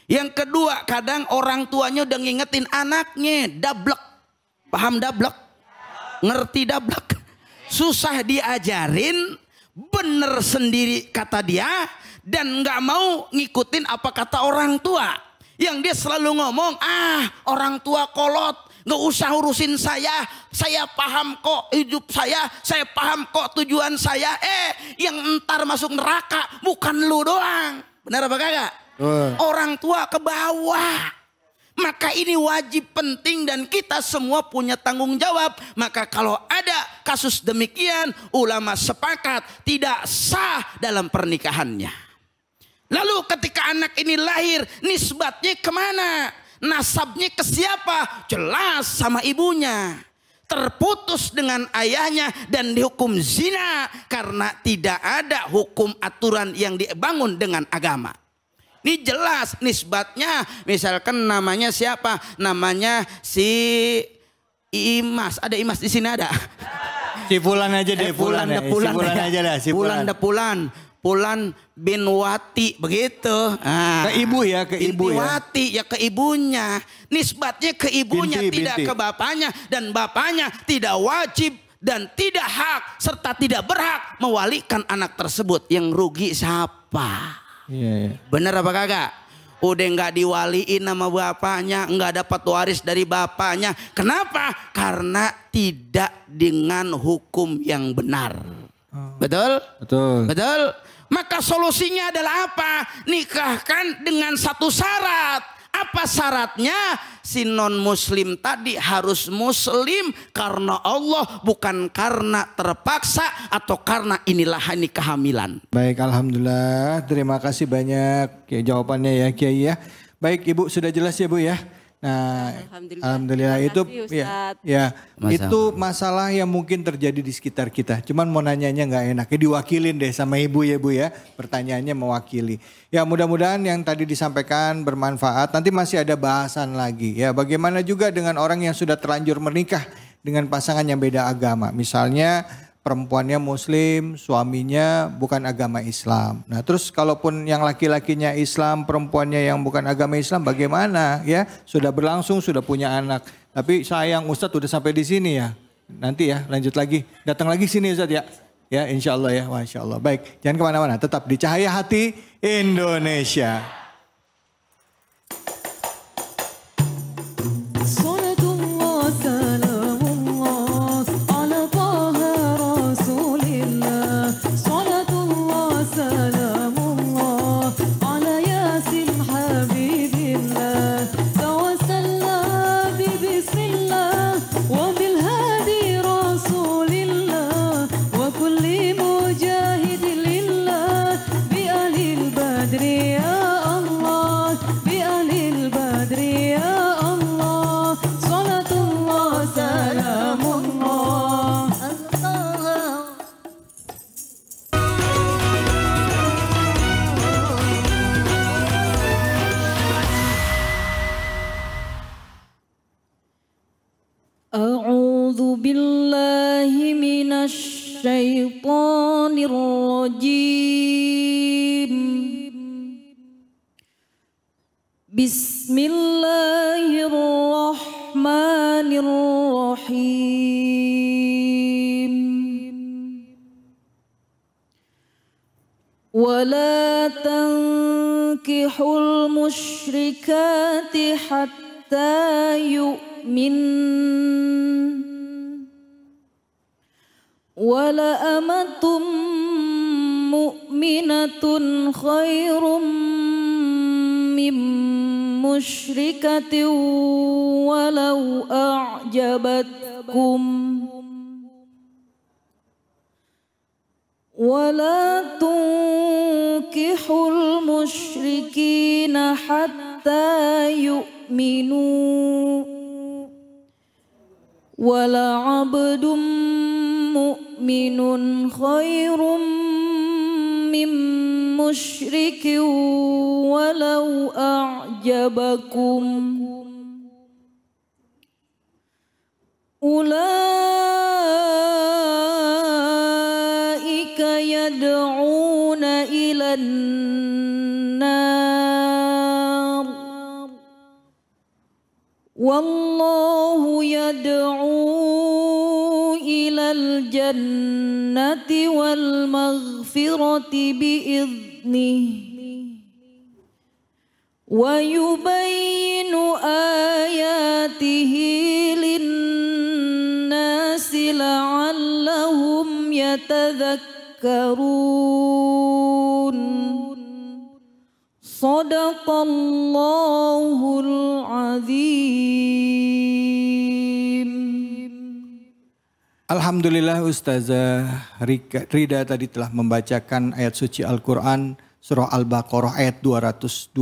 Yang kedua, kadang orang tuanya udah ngingetin anaknya dablek. Paham dablek? Ngerti dablek? Susah diajarin, bener sendiri kata dia, dan gak mau ngikutin apa kata orang tua. Yang dia selalu ngomong, ah orang tua kolot, Nggak usah urusin saya. Saya paham kok hidup saya. Saya paham kok tujuan saya. Eh, yang entar masuk neraka bukan lu doang. Benar apa kagak? Uh. Orang tua ke bawah. Maka ini wajib penting dan kita semua punya tanggung jawab. Maka kalau ada kasus demikian, ulama sepakat tidak sah dalam pernikahannya. Lalu ketika anak ini lahir, nisbatnya kemana? Nasabnya ke siapa? Jelas sama ibunya. Terputus dengan ayahnya dan dihukum zina karena tidak ada hukum aturan yang dibangun dengan agama. Ini jelas nisbatnya. Misalkan namanya siapa? Namanya si Imas. Ada Imas di sini ada. Si Pulan aja deh, Pulan. Eh, pulan, ya. si pulan aja deh, si Pulan. Pulan. Pulan bin Wati begitu. Nah, ke ibu ya, ke ibu ya. Wati ya ke ibunya. Nisbatnya ke ibunya binti, tidak binti. ke bapaknya dan bapaknya tidak wajib dan tidak hak serta tidak berhak mewalikan anak tersebut yang rugi siapa? Iya, iya. Benar apa kagak? Udah nggak diwaliin nama bapaknya, nggak dapat waris dari bapaknya. Kenapa? Karena tidak dengan hukum yang benar. Oh. Betul? Betul. Betul. Maka solusinya adalah apa? Nikahkan dengan satu syarat. Apa syaratnya? Si non muslim tadi harus muslim karena Allah bukan karena terpaksa atau karena inilah ini kehamilan. Baik, alhamdulillah. Terima kasih banyak ya jawabannya ya Kiai ya. Baik, Ibu sudah jelas ya Bu ya. Nah, alhamdulillah, alhamdulillah itu ya, ya itu masalah yang mungkin terjadi di sekitar kita. Cuman mau nanyanya nggak enak, ya diwakilin deh sama ibu ya bu ya. Pertanyaannya mewakili. Ya mudah-mudahan yang tadi disampaikan bermanfaat. Nanti masih ada bahasan lagi. Ya bagaimana juga dengan orang yang sudah terlanjur menikah dengan pasangan yang beda agama. Misalnya perempuannya muslim, suaminya bukan agama Islam. Nah, terus kalaupun yang laki-lakinya Islam, perempuannya yang bukan agama Islam bagaimana ya? Sudah berlangsung, sudah punya anak. Tapi sayang Ustadz sudah sampai di sini ya. Nanti ya lanjut lagi. Datang lagi sini Ustadz ya. Ya insya Allah ya. Masya Allah. Baik jangan kemana-mana. Tetap di Cahaya Hati Indonesia. حتى يؤمن ولأمة مؤمنة خير من مشركة ولو أعجبتكم ولا تنكحوا المشركين حتى يؤمنوا يؤمنوا ولعبد مؤمن خير من مشرك ولو أعجبكم أولئك يدعون إلى النار والله يدعو إلى الجنة والمغفرة بإذنه ويبين آياته للناس لعلهم يتذكرون Sadaqallahul azim. Alhamdulillah Ustazah Rida tadi telah membacakan ayat suci Al-Quran Surah Al-Baqarah ayat 221.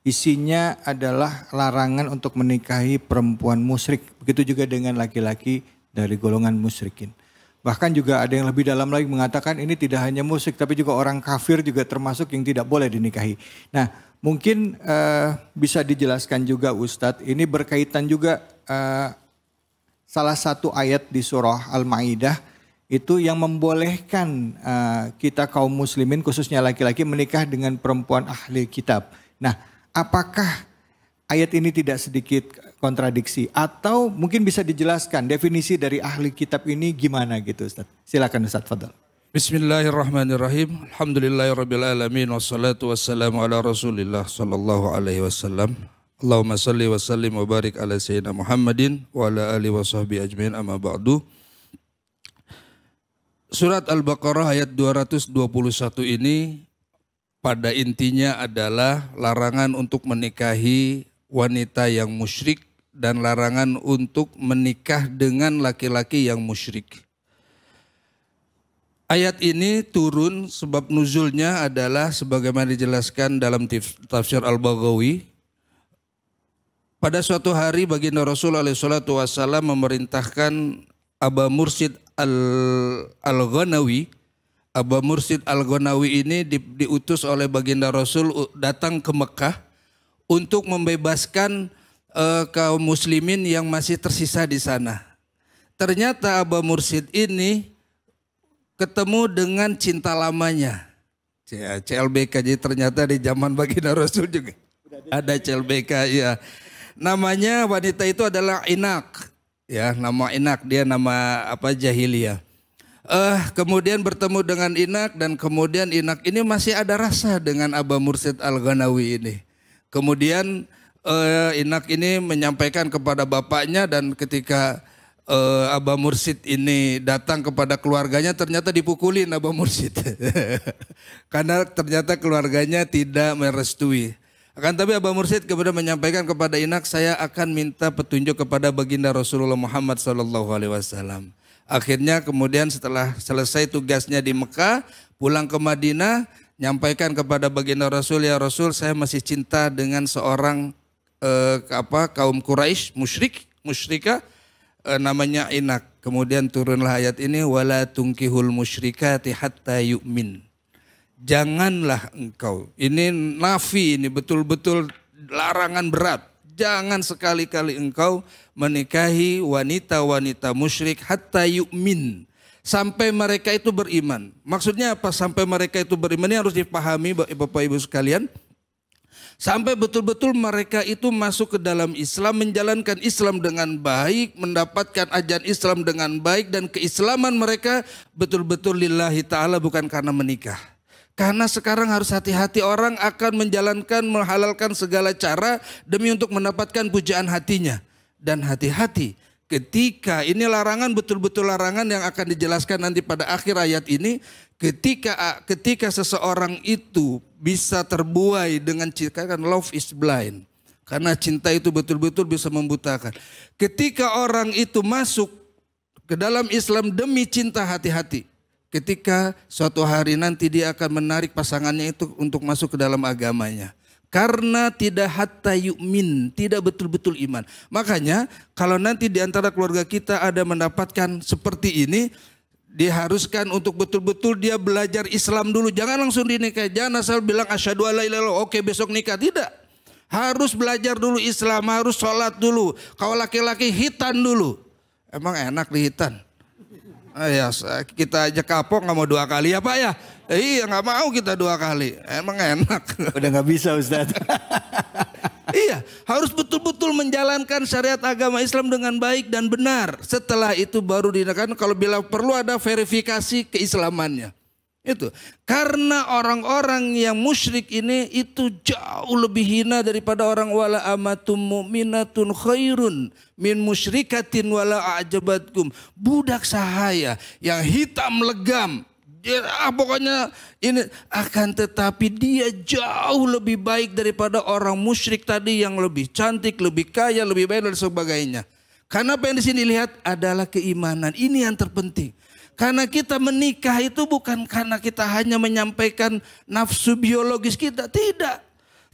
Isinya adalah larangan untuk menikahi perempuan musyrik. Begitu juga dengan laki-laki dari golongan musyrikin. Bahkan juga ada yang lebih dalam lagi mengatakan ini tidak hanya musik tapi juga orang kafir juga termasuk yang tidak boleh dinikahi. Nah mungkin uh, bisa dijelaskan juga Ustadz ini berkaitan juga uh, salah satu ayat di surah Al-Ma'idah itu yang membolehkan uh, kita kaum muslimin khususnya laki-laki menikah dengan perempuan ahli kitab. Nah apakah ayat ini tidak sedikit kontradiksi atau mungkin bisa dijelaskan definisi dari ahli kitab ini gimana gitu Ustaz. Silakan Ustaz Fadl. Bismillahirrahmanirrahim. Alhamdulillahirabbil alamin wassalatu wassalamu ala Rasulillah sallallahu alaihi wasallam. Allahumma salli wa sallim wa barik ala sayyidina Muhammadin wa ala alihi wa sahbihi ajmain amma ba'du. Surat Al-Baqarah ayat 221 ini pada intinya adalah larangan untuk menikahi wanita yang musyrik dan larangan untuk menikah dengan laki-laki yang musyrik. Ayat ini turun sebab nuzulnya adalah sebagaimana dijelaskan dalam tafsir Al-Baghawi. Pada suatu hari baginda Rasul alaihissalatu wassalam memerintahkan Aba Mursid Al-Ghanawi. Aba Mursid Al-Ghanawi ini diutus oleh baginda Rasul datang ke Mekah untuk membebaskan uh, kaum muslimin yang masih tersisa di sana. Ternyata Aba Mursid ini ketemu dengan cinta lamanya. CLBK eh, jadi ternyata di zaman baginda Rasul juga ada CLBK ya. Namanya wanita itu adalah Inak. Ya, nama Inak dia nama apa jahiliyah. Uh, kemudian bertemu dengan Inak dan kemudian Inak ini masih ada rasa dengan Aba Mursid Al-Ghanawi ini. Kemudian uh, Inak ini menyampaikan kepada bapaknya dan ketika uh, Abah Mursid ini datang kepada keluarganya ternyata dipukulin Abah Mursid. [laughs] Karena ternyata keluarganya tidak merestui. Akan tapi Abah Mursid kemudian menyampaikan kepada Inak, saya akan minta petunjuk kepada baginda Rasulullah Muhammad Sallallahu Alaihi Wasallam. Akhirnya kemudian setelah selesai tugasnya di Mekah, pulang ke Madinah, nyampaikan kepada baginda Rasul ya Rasul saya masih cinta dengan seorang eh, apa kaum Quraisy musyrik musyrika eh, namanya Inak. Kemudian turunlah ayat ini wala tungkihul musyrikati hatta yu'min. Janganlah engkau. Ini nafi ini betul-betul larangan berat. Jangan sekali-kali engkau menikahi wanita-wanita musyrik hatta yu'min sampai mereka itu beriman. Maksudnya apa sampai mereka itu beriman ini harus dipahami Bapak Ibu sekalian. Sampai betul-betul mereka itu masuk ke dalam Islam, menjalankan Islam dengan baik, mendapatkan ajaran Islam dengan baik dan keislaman mereka betul-betul lillahi ta'ala bukan karena menikah. Karena sekarang harus hati-hati orang akan menjalankan, menghalalkan segala cara demi untuk mendapatkan pujaan hatinya. Dan hati-hati Ketika ini larangan betul-betul larangan yang akan dijelaskan nanti pada akhir ayat ini, ketika ketika seseorang itu bisa terbuai dengan cinta kan love is blind. Karena cinta itu betul-betul bisa membutakan. Ketika orang itu masuk ke dalam Islam demi cinta hati-hati. Ketika suatu hari nanti dia akan menarik pasangannya itu untuk masuk ke dalam agamanya. Karena tidak hatta yukmin, tidak betul-betul iman. Makanya kalau nanti di antara keluarga kita ada mendapatkan seperti ini, diharuskan untuk betul-betul dia belajar Islam dulu. Jangan langsung dinikahi, jangan asal bilang asyhadu alla ilaha oke besok nikah. Tidak. Harus belajar dulu Islam, harus sholat dulu. Kalau laki-laki hitan dulu. Emang enak hitan. Ayah ya, kita aja kapok nggak mau dua kali ya Pak ya. Eh, iya nggak mau kita dua kali. Emang enak. [laughs] Udah nggak bisa Ustaz. [laughs] iya, harus betul-betul menjalankan syariat agama Islam dengan baik dan benar. Setelah itu baru dinakan kalau bila perlu ada verifikasi keislamannya. Itu karena orang-orang yang musyrik ini itu jauh lebih hina daripada orang wala amatum mu'minatun khairun min musyrikatin wala ajabatkum. Budak sahaya yang hitam legam Ya, ah, pokoknya ini akan tetapi dia jauh lebih baik daripada orang musyrik tadi yang lebih cantik, lebih kaya, lebih baik dan sebagainya. Karena apa yang di sini lihat adalah keimanan. Ini yang terpenting. Karena kita menikah itu bukan karena kita hanya menyampaikan nafsu biologis kita, tidak.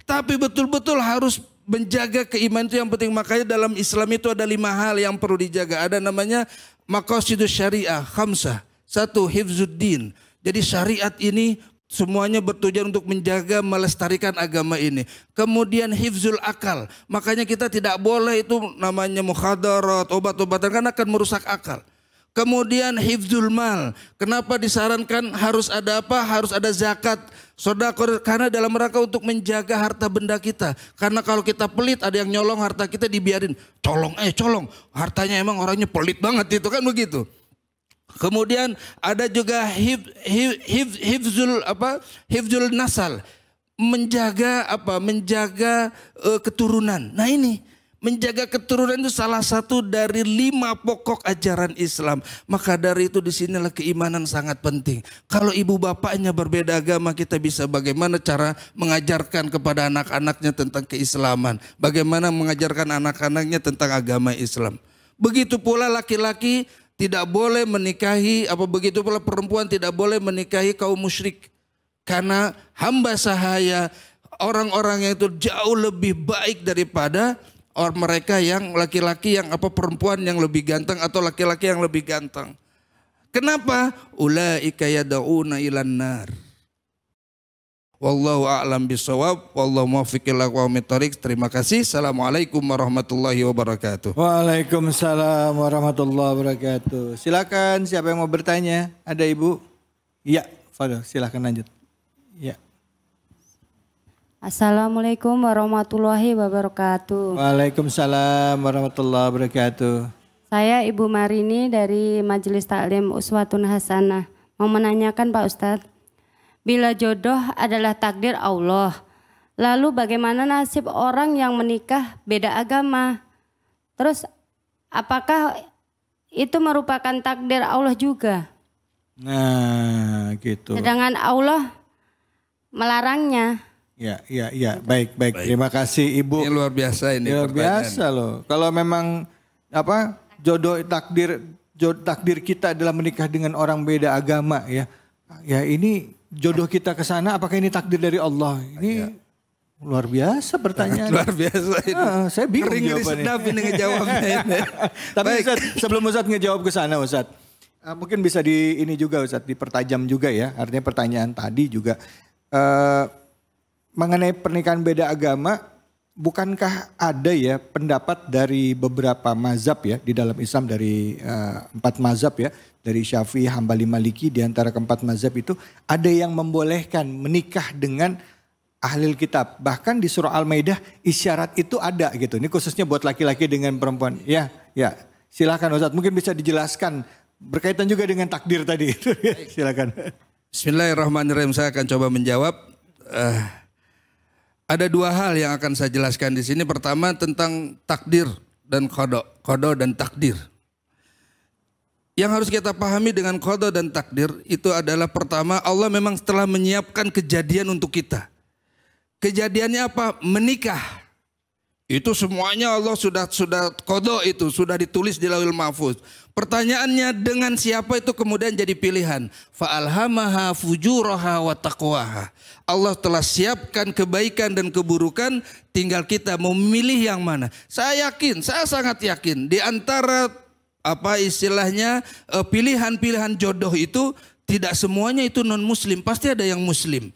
Tapi betul-betul harus menjaga keimanan itu yang penting. Makanya dalam Islam itu ada lima hal yang perlu dijaga. Ada namanya makosidus syariah, khamsah. Satu, hifzuddin. Jadi syariat ini Semuanya bertujuan untuk menjaga melestarikan agama ini. Kemudian hifzul akal. Makanya kita tidak boleh itu namanya mukhadarat, obat-obatan karena akan merusak akal. Kemudian hifzul mal. Kenapa disarankan harus ada apa? Harus ada zakat, Sodakor, karena dalam rangka untuk menjaga harta benda kita. Karena kalau kita pelit ada yang nyolong harta kita dibiarin. Colong eh colong. Hartanya emang orangnya pelit banget itu kan begitu. Kemudian ada juga hif, hif, hif, hifzul apa? Hifzul nasal menjaga apa? Menjaga uh, keturunan. Nah ini menjaga keturunan itu salah satu dari lima pokok ajaran Islam. Maka dari itu di sinilah keimanan sangat penting. Kalau ibu bapaknya berbeda agama kita bisa bagaimana cara mengajarkan kepada anak-anaknya tentang keislaman. Bagaimana mengajarkan anak-anaknya tentang agama Islam. Begitu pula laki-laki tidak boleh menikahi apa begitu pula perempuan tidak boleh menikahi kaum musyrik karena hamba sahaya orang-orang yang itu jauh lebih baik daripada orang mereka yang laki-laki yang apa perempuan yang lebih ganteng atau laki-laki yang lebih ganteng. Kenapa? Ulaika yad'una ilan nar. Wallahu a'lam bisawab. Wallahu wa mitariq. Terima kasih. Assalamualaikum warahmatullahi wabarakatuh. Waalaikumsalam warahmatullahi wabarakatuh. Silakan siapa yang mau bertanya? Ada Ibu? Iya, Fadil, silakan lanjut. Iya. Assalamualaikum warahmatullahi wabarakatuh. Waalaikumsalam warahmatullahi wabarakatuh. Saya Ibu Marini dari Majelis Taklim Uswatun Hasanah. Mau menanyakan Pak Ustadz, Bila jodoh adalah takdir Allah, lalu bagaimana nasib orang yang menikah beda agama? Terus apakah itu merupakan takdir Allah juga? Nah, gitu. Sedangkan Allah melarangnya. Ya, ya, ya. Baik, baik. baik. Terima kasih Ibu. Ini luar biasa ini. Luar biasa loh. Kalau memang apa jodoh takdir jodoh, takdir kita adalah menikah dengan orang beda agama ya. Ya ini jodoh kita ke sana apakah ini takdir dari Allah? Ini ya. luar biasa pertanyaan. [laughs] luar biasa ini. Ah, saya bingung ini sedap ngejawabnya. [laughs] Tapi Ustaz, sebelum Ustaz ngejawab ke sana Ustaz. Ah, mungkin bisa di ini juga Ustaz, dipertajam juga ya. Artinya pertanyaan tadi juga. Uh, mengenai pernikahan beda agama, bukankah ada ya pendapat dari beberapa mazhab ya di dalam Islam dari uh, empat mazhab ya dari Syafi'i, Hambali, Maliki di antara keempat mazhab itu ada yang membolehkan menikah dengan ahli kitab. Bahkan di surah Al-Maidah isyarat itu ada gitu. Ini khususnya buat laki-laki dengan perempuan. Ya, ya. Silakan Ustaz, mungkin bisa dijelaskan berkaitan juga dengan takdir tadi. [laughs] Silakan. Bismillahirrahmanirrahim. Saya akan coba menjawab uh, ada dua hal yang akan saya jelaskan di sini. Pertama tentang takdir dan kodo-kodo dan takdir. Yang harus kita pahami dengan kodo dan takdir itu adalah pertama Allah memang setelah menyiapkan kejadian untuk kita. Kejadiannya apa? Menikah. Itu semuanya Allah sudah sudah kodo itu, sudah ditulis di lawil mahfuz. Pertanyaannya dengan siapa itu kemudian jadi pilihan. Fa'alhamaha fujuraha wa taqwaha. Allah telah siapkan kebaikan dan keburukan, tinggal kita memilih yang mana. Saya yakin, saya sangat yakin di antara apa istilahnya e, pilihan-pilihan jodoh itu tidak semuanya itu non muslim, pasti ada yang muslim.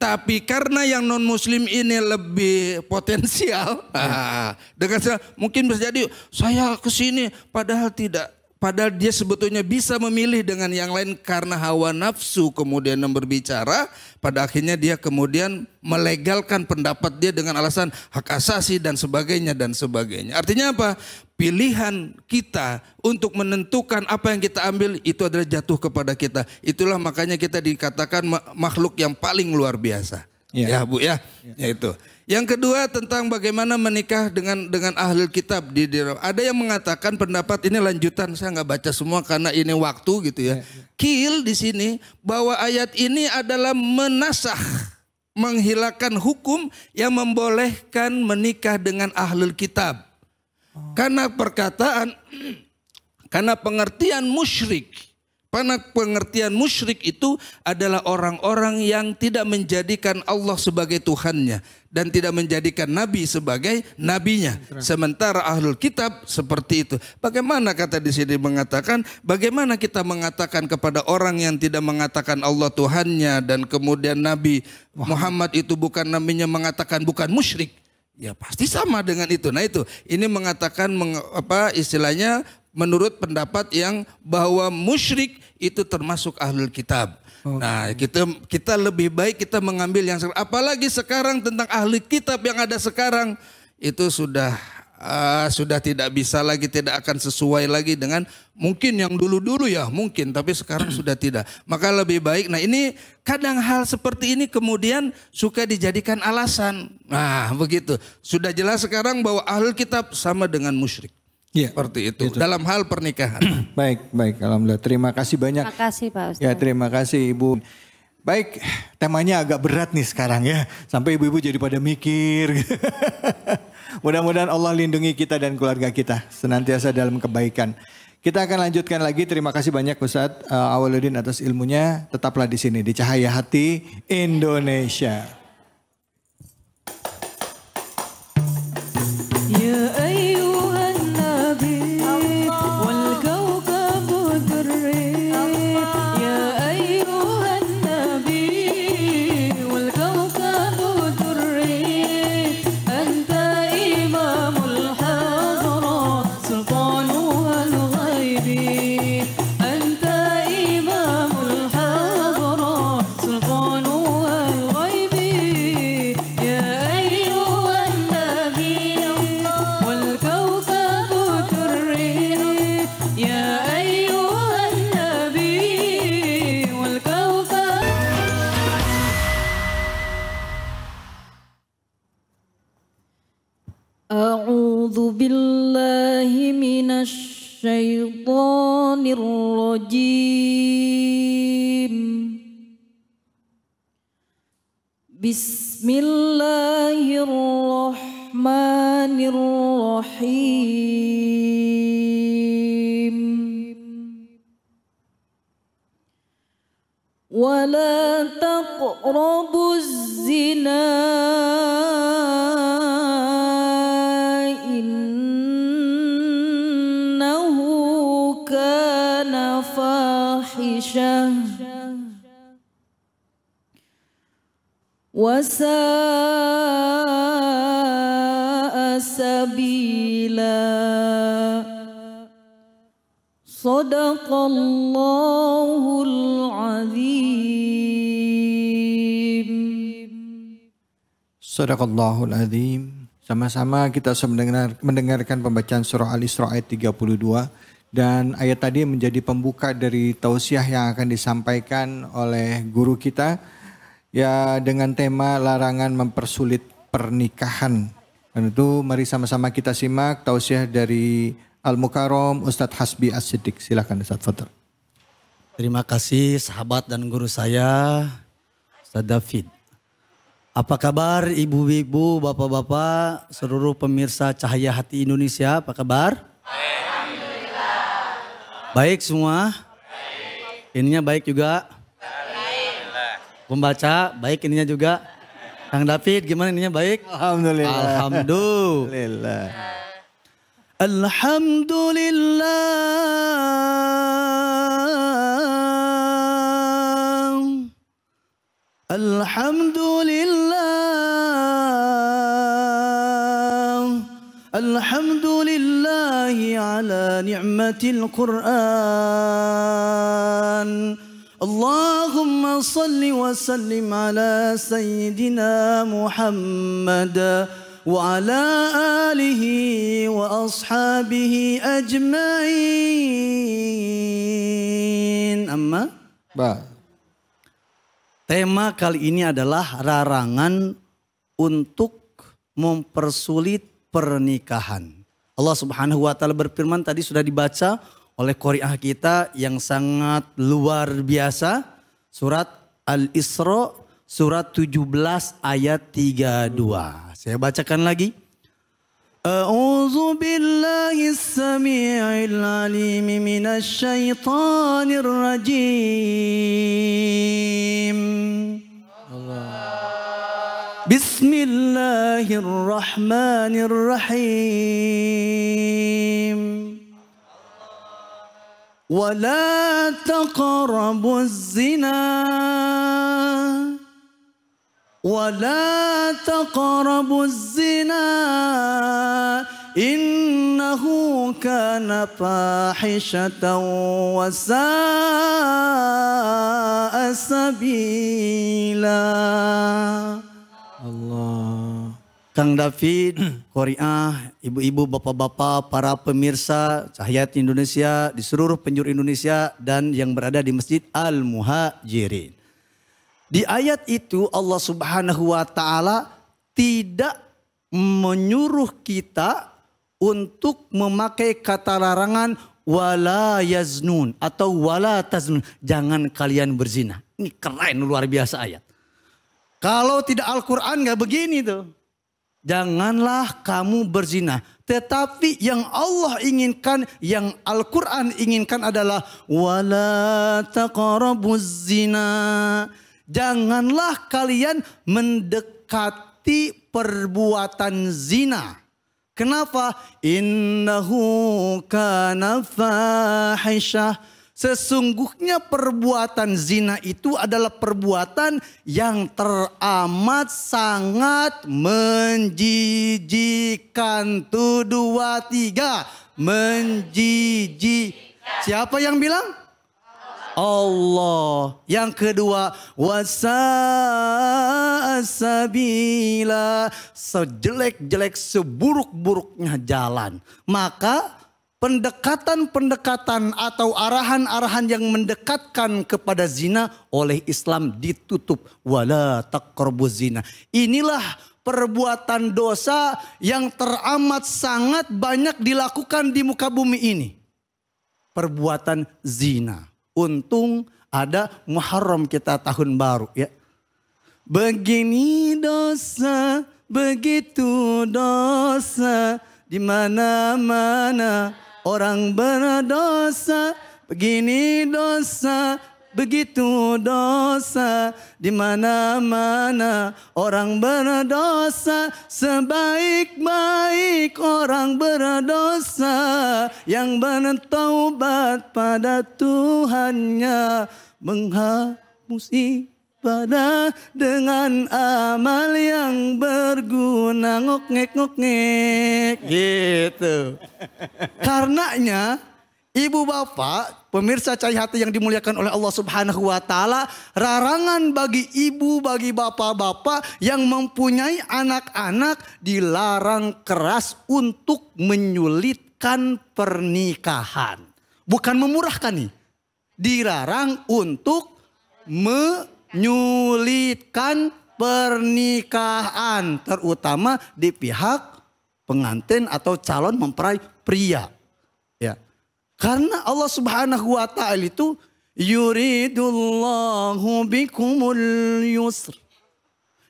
Tapi karena yang non muslim ini lebih potensial, [laughs] ya. dengan saya mungkin bisa jadi saya kesini padahal tidak Padahal dia sebetulnya bisa memilih dengan yang lain karena hawa nafsu kemudian yang berbicara. Pada akhirnya dia kemudian melegalkan pendapat dia dengan alasan hak asasi dan sebagainya dan sebagainya. Artinya apa? Pilihan kita untuk menentukan apa yang kita ambil itu adalah jatuh kepada kita. Itulah makanya kita dikatakan makhluk yang paling luar biasa. Ya, ya Bu ya. ya. ya itu. Yang kedua tentang bagaimana menikah dengan dengan ahli kitab di dalam. ada yang mengatakan pendapat ini lanjutan saya nggak baca semua karena ini waktu gitu ya. ya, ya. Kil di sini bahwa ayat ini adalah menasah menghilangkan hukum yang membolehkan menikah dengan ahli kitab. Oh. Karena perkataan [clears throat] karena pengertian musyrik karena pengertian musyrik itu adalah orang-orang yang tidak menjadikan Allah sebagai Tuhannya dan tidak menjadikan Nabi sebagai nabinya. Sementara ahlul kitab seperti itu. Bagaimana kata di sini mengatakan? Bagaimana kita mengatakan kepada orang yang tidak mengatakan Allah Tuhannya dan kemudian Nabi Muhammad itu bukan Nabinya mengatakan bukan musyrik? Ya pasti sama dengan itu. Nah itu ini mengatakan meng, apa istilahnya menurut pendapat yang bahwa musyrik itu termasuk ahlul kitab. Okay. Oh. Nah, kita kita lebih baik kita mengambil yang apalagi sekarang tentang ahli kitab yang ada sekarang itu sudah uh, sudah tidak bisa lagi tidak akan sesuai lagi dengan mungkin yang dulu-dulu ya mungkin tapi sekarang sudah tidak maka lebih baik nah ini kadang hal seperti ini kemudian suka dijadikan alasan nah begitu sudah jelas sekarang bahwa ahli kitab sama dengan musyrik Ya. Seperti itu. itu. Dalam hal pernikahan. [clears throat] baik, baik. Alhamdulillah. Terima kasih banyak. Terima kasih Pak Ustaz. Ya, terima kasih Ibu. Baik, temanya agak berat nih sekarang ya. Sampai ibu-ibu jadi pada mikir. [laughs] Mudah-mudahan Allah lindungi kita dan keluarga kita senantiasa dalam kebaikan. Kita akan lanjutkan lagi. Terima kasih banyak Ustaz uh, eh, Awaludin atas ilmunya. Tetaplah di sini di Cahaya Hati Indonesia. Yeah. بسم الله الرحمن الرحيم ولا تقربوا الزنا إنه كان فاحشةً وساء سبيلا Sama-sama kita mendengar, mendengarkan pembacaan surah Al-Isra ayat 32 dan ayat tadi menjadi pembuka dari tausiah yang akan disampaikan oleh guru kita ya dengan tema larangan mempersulit pernikahan. Dan itu mari sama-sama kita simak tausiah dari Al-Mukarram Ustadz Hasbi As-Siddiq. Silakan Ustadz Fadl. Terima kasih sahabat dan guru saya Ustadz David. Apa kabar ibu-ibu, bapak-bapak, seluruh pemirsa Cahaya Hati Indonesia, apa kabar? Alhamdulillah. Baik semua? Ininya baik juga? Pembaca, baik ininya juga. Kang David, gimana ininya baik? Alhamdulillah. Alhamdulillah. Alhamdulillah. Alhamdulillah. Alhamdulillahi ala ni'matil Qur'an. اللهم صل وسلم على سيدنا محمد وعلى wa ashabihi ajma'in. أما Ba. Tema kali ini adalah rarangan untuk mempersulit pernikahan. Allah Subhanahu wa taala berfirman tadi sudah dibaca oleh koriah kita yang sangat luar biasa. Surat Al-Isra surat 17 ayat 32. Saya bacakan lagi. A'udzu billahi samii'il 'alim minasy syaithanir rajim. Allah. Bismillahirrahmanirrahim. ولا تقربوا الزنا ولا تقربوا الزنا إنه كان فاحشة وساء سبيلا الله Kang David, [clears throat] Korea, ibu-ibu, bapak-bapak, para pemirsa Cahayat Indonesia di seluruh penjuru Indonesia dan yang berada di Masjid Al Muhajirin. Di ayat itu Allah Subhanahu wa taala tidak menyuruh kita untuk memakai kata larangan wala yaznun atau wala taznun. Jangan kalian berzina. Ini keren luar biasa ayat. Kalau tidak Al-Quran nggak begini tuh. Janganlah kamu berzina. Tetapi yang Allah inginkan, yang Al-Quran inginkan adalah wala zina. Janganlah kalian mendekati perbuatan zina. Kenapa? Innahu kana Sesungguhnya perbuatan zina itu adalah perbuatan yang teramat sangat menjijikan. tu dua tiga. Menjijik. Siapa yang bilang? Allah. Yang kedua, wasa'asabila. Sejelek-jelek, seburuk-buruknya jalan. Maka pendekatan-pendekatan atau arahan-arahan yang mendekatkan kepada zina oleh Islam ditutup wala taqrabuz zina. Inilah perbuatan dosa yang teramat sangat banyak dilakukan di muka bumi ini. Perbuatan zina. Untung ada Muharram kita tahun baru ya. Begini dosa, begitu dosa di mana-mana. Orang berdosa, begini dosa, begitu dosa di mana-mana orang berdosa sebaik-baik orang berdosa yang taubat pada Tuhannya menghapus pada dengan amal yang berguna ngok ngek gitu. Karenanya ibu bapak, pemirsa cahaya hati yang dimuliakan oleh Allah Subhanahu wa taala, larangan bagi ibu, bagi bapak-bapak yang mempunyai anak-anak dilarang keras untuk menyulitkan pernikahan. Bukan memurahkan nih. Dilarang untuk me menyulitkan pernikahan terutama di pihak pengantin atau calon mempelai pria. Ya. Karena Allah Subhanahu wa taala itu yuridullahu bikumul yusr.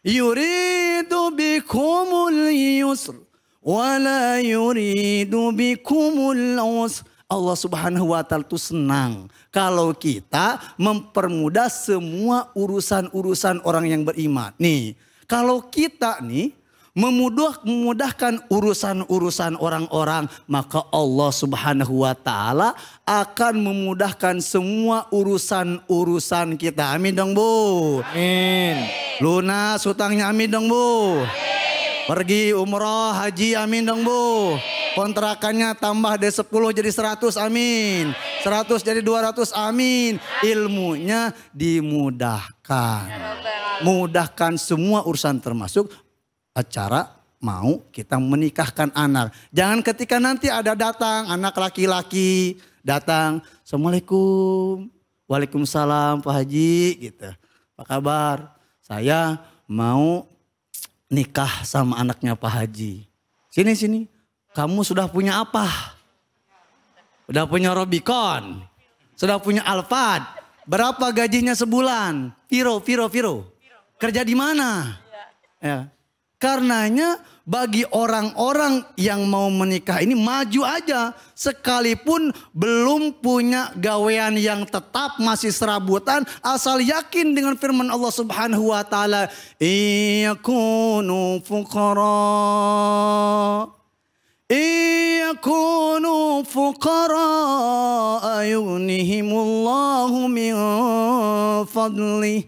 Yuridu bikumul yusr wa la yuridu bikumul usr. Allah Subhanahu wa taala itu senang kalau kita mempermudah semua urusan-urusan orang yang beriman. Nih, kalau kita nih memudah, memudahkan urusan-urusan orang-orang, maka Allah Subhanahu wa taala akan memudahkan semua urusan-urusan kita. Amin dong, Bu. Amin. Lunas hutangnya amin dong, Bu. Amin. Pergi umroh, haji, amin dong, Bu. Amin. Kontrakannya tambah dari 10 jadi 100, amin. 100 jadi 200, amin. Ilmunya dimudahkan. Mudahkan semua urusan termasuk acara mau kita menikahkan anak. Jangan ketika nanti ada datang anak laki-laki, datang, Assalamualaikum, Waalaikumsalam Pak Haji gitu. Apa kabar? Saya mau nikah sama anaknya Pak Haji. Sini sini kamu sudah punya apa? Sudah punya Robicon, sudah punya Alphard. Berapa gajinya sebulan? Viro, Viro, Viro. Kerja di mana? Ya. Karenanya bagi orang-orang yang mau menikah ini maju aja. Sekalipun belum punya gawean yang tetap masih serabutan. Asal yakin dengan firman Allah subhanahu wa ta'ala. Iyakunu fukara. يكونوا فقراء يغنيهم الله من فضله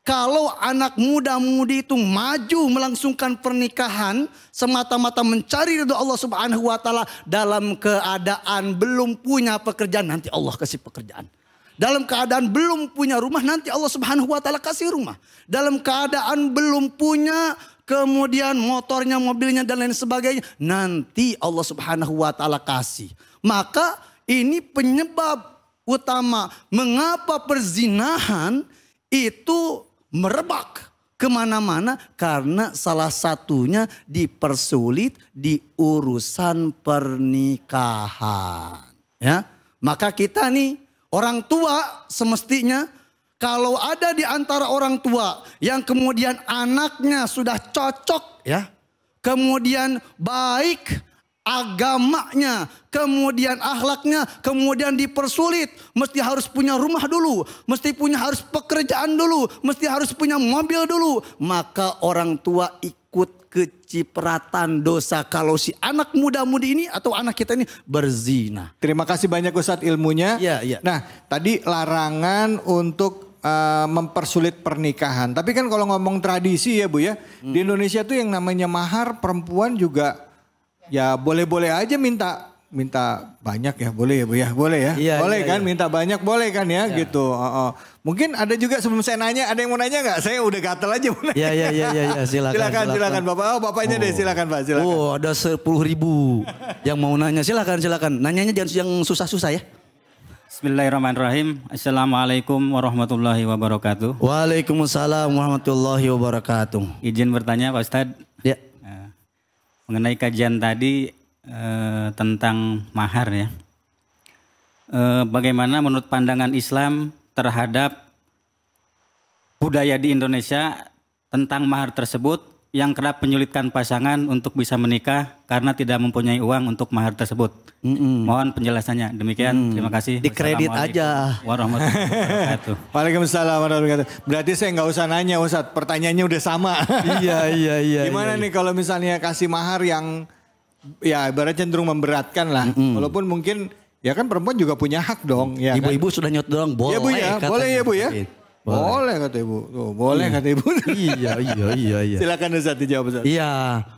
kalau anak muda-mudi itu maju melangsungkan pernikahan semata-mata mencari ridho Allah Subhanahu wa taala dalam keadaan belum punya pekerjaan nanti Allah kasih pekerjaan. Dalam keadaan belum punya rumah nanti Allah Subhanahu wa taala kasih rumah. Dalam keadaan belum punya kemudian motornya, mobilnya dan lain sebagainya. Nanti Allah Subhanahu wa taala kasih. Maka ini penyebab utama mengapa perzinahan itu merebak kemana-mana karena salah satunya dipersulit di urusan pernikahan. Ya, maka kita nih orang tua semestinya kalau ada di antara orang tua yang kemudian anaknya sudah cocok ya. Kemudian baik agamanya, kemudian akhlaknya, kemudian dipersulit. Mesti harus punya rumah dulu, mesti punya harus pekerjaan dulu, mesti harus punya mobil dulu. Maka orang tua ikut kecipratan dosa kalau si anak muda-mudi ini atau anak kita ini berzina. Terima kasih banyak Ustadz ilmunya. Iya, iya. Nah, tadi larangan untuk uh, mempersulit pernikahan. Tapi kan kalau ngomong tradisi ya Bu ya, hmm. di Indonesia tuh yang namanya mahar perempuan juga ya boleh-boleh aja minta minta banyak ya boleh ya Bu ya boleh ya iya, boleh iya, kan iya. minta banyak boleh kan ya iya. gitu uh, uh. mungkin ada juga sebelum saya nanya ada yang mau nanya nggak saya udah gatel aja mau nanya. Iya, iya iya iya silakan, silakan silakan silakan bapak oh bapaknya oh. deh silakan pak silakan oh ada sepuluh ribu yang mau nanya silakan silakan nanyanya jangan yang susah-susah ya Bismillahirrahmanirrahim. Assalamualaikum warahmatullahi wabarakatuh. Waalaikumsalam warahmatullahi wabarakatuh. Izin bertanya Pak Ustadz. Ya. ya. Mengenai kajian tadi eh, tentang mahar ya. Eh, bagaimana menurut pandangan Islam terhadap budaya di Indonesia tentang mahar tersebut yang kerap menyulitkan pasangan untuk bisa menikah karena tidak mempunyai uang untuk mahar tersebut. Mm -mm. Mohon penjelasannya. Demikian, mm. terima kasih. Dikredit aja. Warahmatullahi wabarakatuh. [laughs] Waalaikumsalam warahmatullahi wabarakatuh. Berarti saya nggak usah nanya Ustaz, pertanyaannya udah sama. [laughs] Iya, iya, iya, iya. Gimana iya, iya. nih kalau misalnya kasih mahar yang ya ibarat cenderung memberatkan lah. Mm -mm. Walaupun mungkin ya kan perempuan juga punya hak dong. Ya Ibu-ibu ya kan? sudah nyot dong, iya, ya. boleh. Ya Bu ya, boleh ya Bu ya. Boleh kata ibu. Tuh, boleh iya. kata ibu. [laughs] iya, iya, iya, iya. Silakan Ustaz dijawab Ustaz. Iya,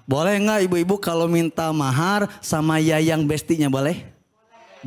boleh nggak ibu-ibu kalau minta mahar sama yayang bestinya boleh?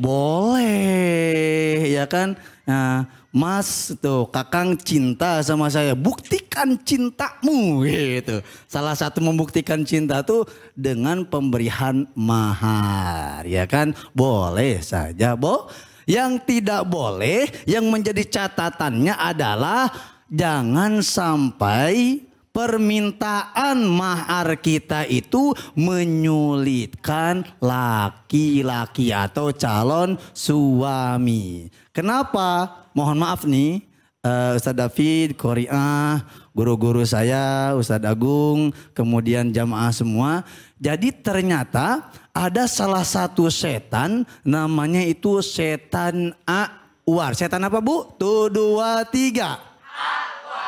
Boleh, boleh. ya kan? Nah, Mas tuh kakang cinta sama saya, buktikan cintamu gitu. Salah satu membuktikan cinta tuh dengan pemberian mahar, ya kan? Boleh saja, Bo. Yang tidak boleh, yang menjadi catatannya adalah jangan sampai permintaan mahar kita itu menyulitkan laki-laki atau calon suami. Kenapa? Mohon maaf nih, uh, Ustadz David, Korea, guru-guru saya, Ustadz Agung, kemudian jamaah semua. Jadi ternyata ada salah satu setan namanya itu setan Awar. Setan apa bu? Tuh dua tiga.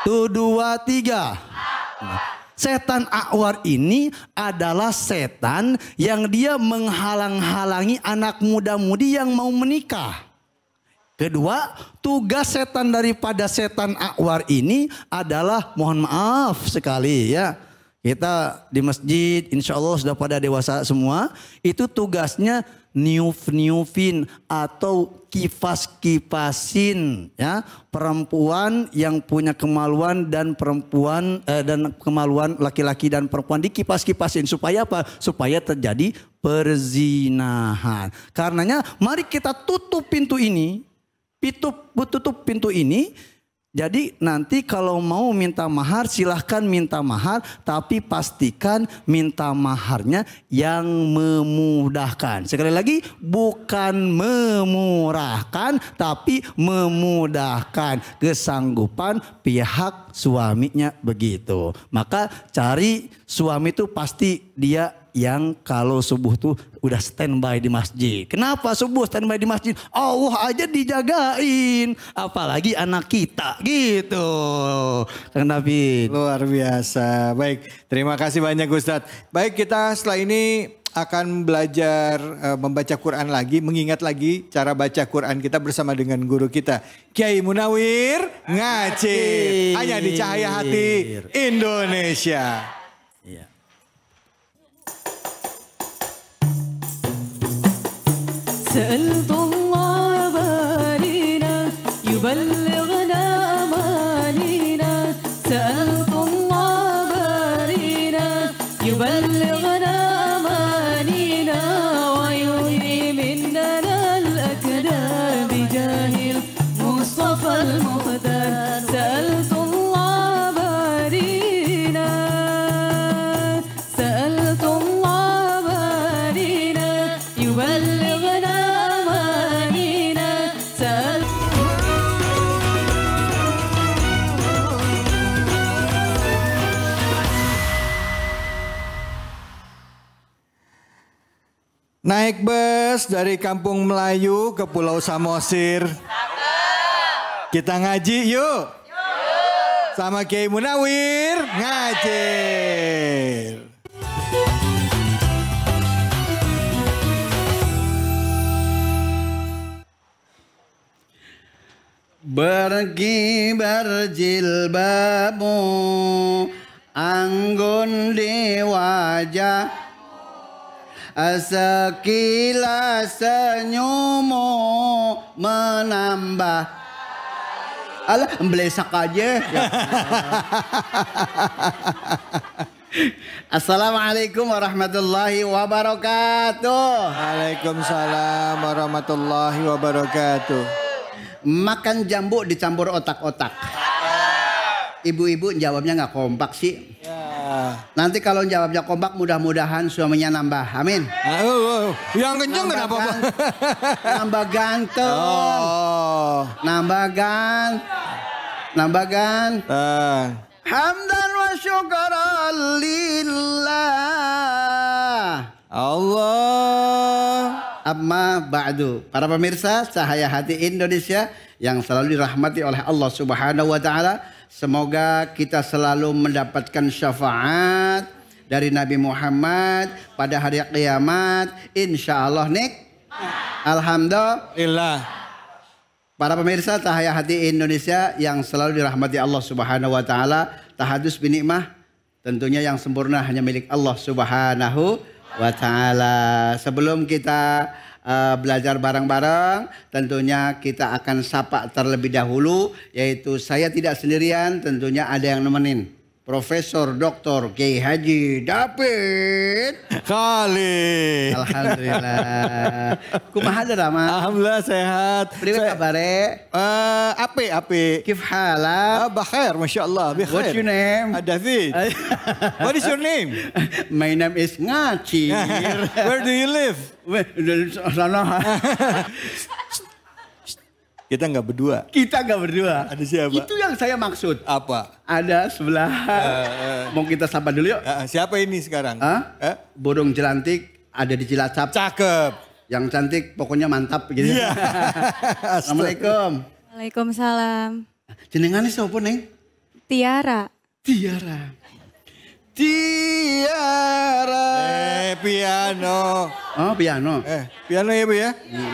Tuh dua tiga. setan Awar ini adalah setan yang dia menghalang-halangi anak muda-mudi yang mau menikah. Kedua, tugas setan daripada setan Awar ini adalah mohon maaf sekali ya kita di masjid, insya Allah sudah pada dewasa semua. Itu tugasnya niuf-niufin atau kipas-kipasin ya perempuan yang punya kemaluan dan perempuan eh, dan kemaluan laki-laki dan perempuan dikipas-kipasin supaya apa supaya terjadi perzinahan karenanya mari kita tutup pintu ini tutup tutup pintu ini jadi nanti kalau mau minta mahar silahkan minta mahar tapi pastikan minta maharnya yang memudahkan. Sekali lagi bukan memurahkan tapi memudahkan kesanggupan pihak suaminya begitu. Maka cari suami tuh pasti dia yang kalau subuh tuh udah standby di masjid. Kenapa subuh standby di masjid? Allah aja dijagain, apalagi anak kita gitu. Kang David. Luar biasa. Baik, terima kasih banyak Ustadz. Baik, kita setelah ini akan belajar uh, membaca Quran lagi, mengingat lagi cara baca Quran kita bersama dengan guru kita, Kiai Munawir Ngaji. Hanya di Cahaya Hati Indonesia. سألت الله بارينا يبلغ naik bus dari Kampung Melayu ke Pulau Samosir. Kita ngaji yuk. Sama Kiai Munawir ngaji. Pergi berjilbabmu Anggun di wajah Sekilas senyummu menambah Alah, belesak aja. [laughs] Assalamualaikum warahmatullahi wabarakatuh. Waalaikumsalam warahmatullahi wabarakatuh. Makan jambu dicampur otak-otak. Ibu-ibu jawabnya nggak kompak sih. Ya. Nanti kalau jawabnya kompak mudah-mudahan suaminya nambah. Amin. Oh, oh, oh. Yang kenceng kenapa Pak? [laughs] nambah ganteng. Oh. Nambah gan. Nambah gan. Uh. Hamdan wa syukur alillah. Allah. Amma ba'du. Para pemirsa Cahaya Hati Indonesia yang selalu dirahmati oleh Allah Subhanahu wa taala Semoga kita selalu mendapatkan syafaat dari Nabi Muhammad pada hari kiamat. Insya Allah, Nik. Alhamdulillah. Para pemirsa Tahaya Hati Indonesia yang selalu dirahmati Allah Subhanahu wa taala, tahadus binikmah tentunya yang sempurna hanya milik Allah Subhanahu wa taala. Sebelum kita uh, belajar bareng-bareng. Tentunya kita akan sapa terlebih dahulu, yaitu saya tidak sendirian, tentunya ada yang nemenin. Profesor Dr. Kiai Haji David Khalid. Alhamdulillah. Kumaha da Mas? Alhamdulillah sehat. Priwe kabare? Eh, uh, eh, ape ape. Kif hala? Uh, ah, bakhair, masyaallah, bi What's your name? Uh, David. [laughs] What is your name? My name is Ngacir. [laughs] Where do you live? Where, sana. [laughs] Kita nggak berdua. Kita nggak berdua. Ada siapa? Itu yang saya maksud. Apa? Ada sebelah. Uh, uh. Mau kita sapa dulu yuk. Uh, siapa ini sekarang? Huh? Uh? Burung jelantik ada di Cilacap. Cakep. Yang cantik pokoknya mantap gitu. Yeah. Iya. [laughs] Assalamualaikum. Waalaikumsalam. Jenengannya siapa Neng? Tiara. Tiara. Tiara. Eh, piano. Oh, piano. Eh, piano ya, Bu ya.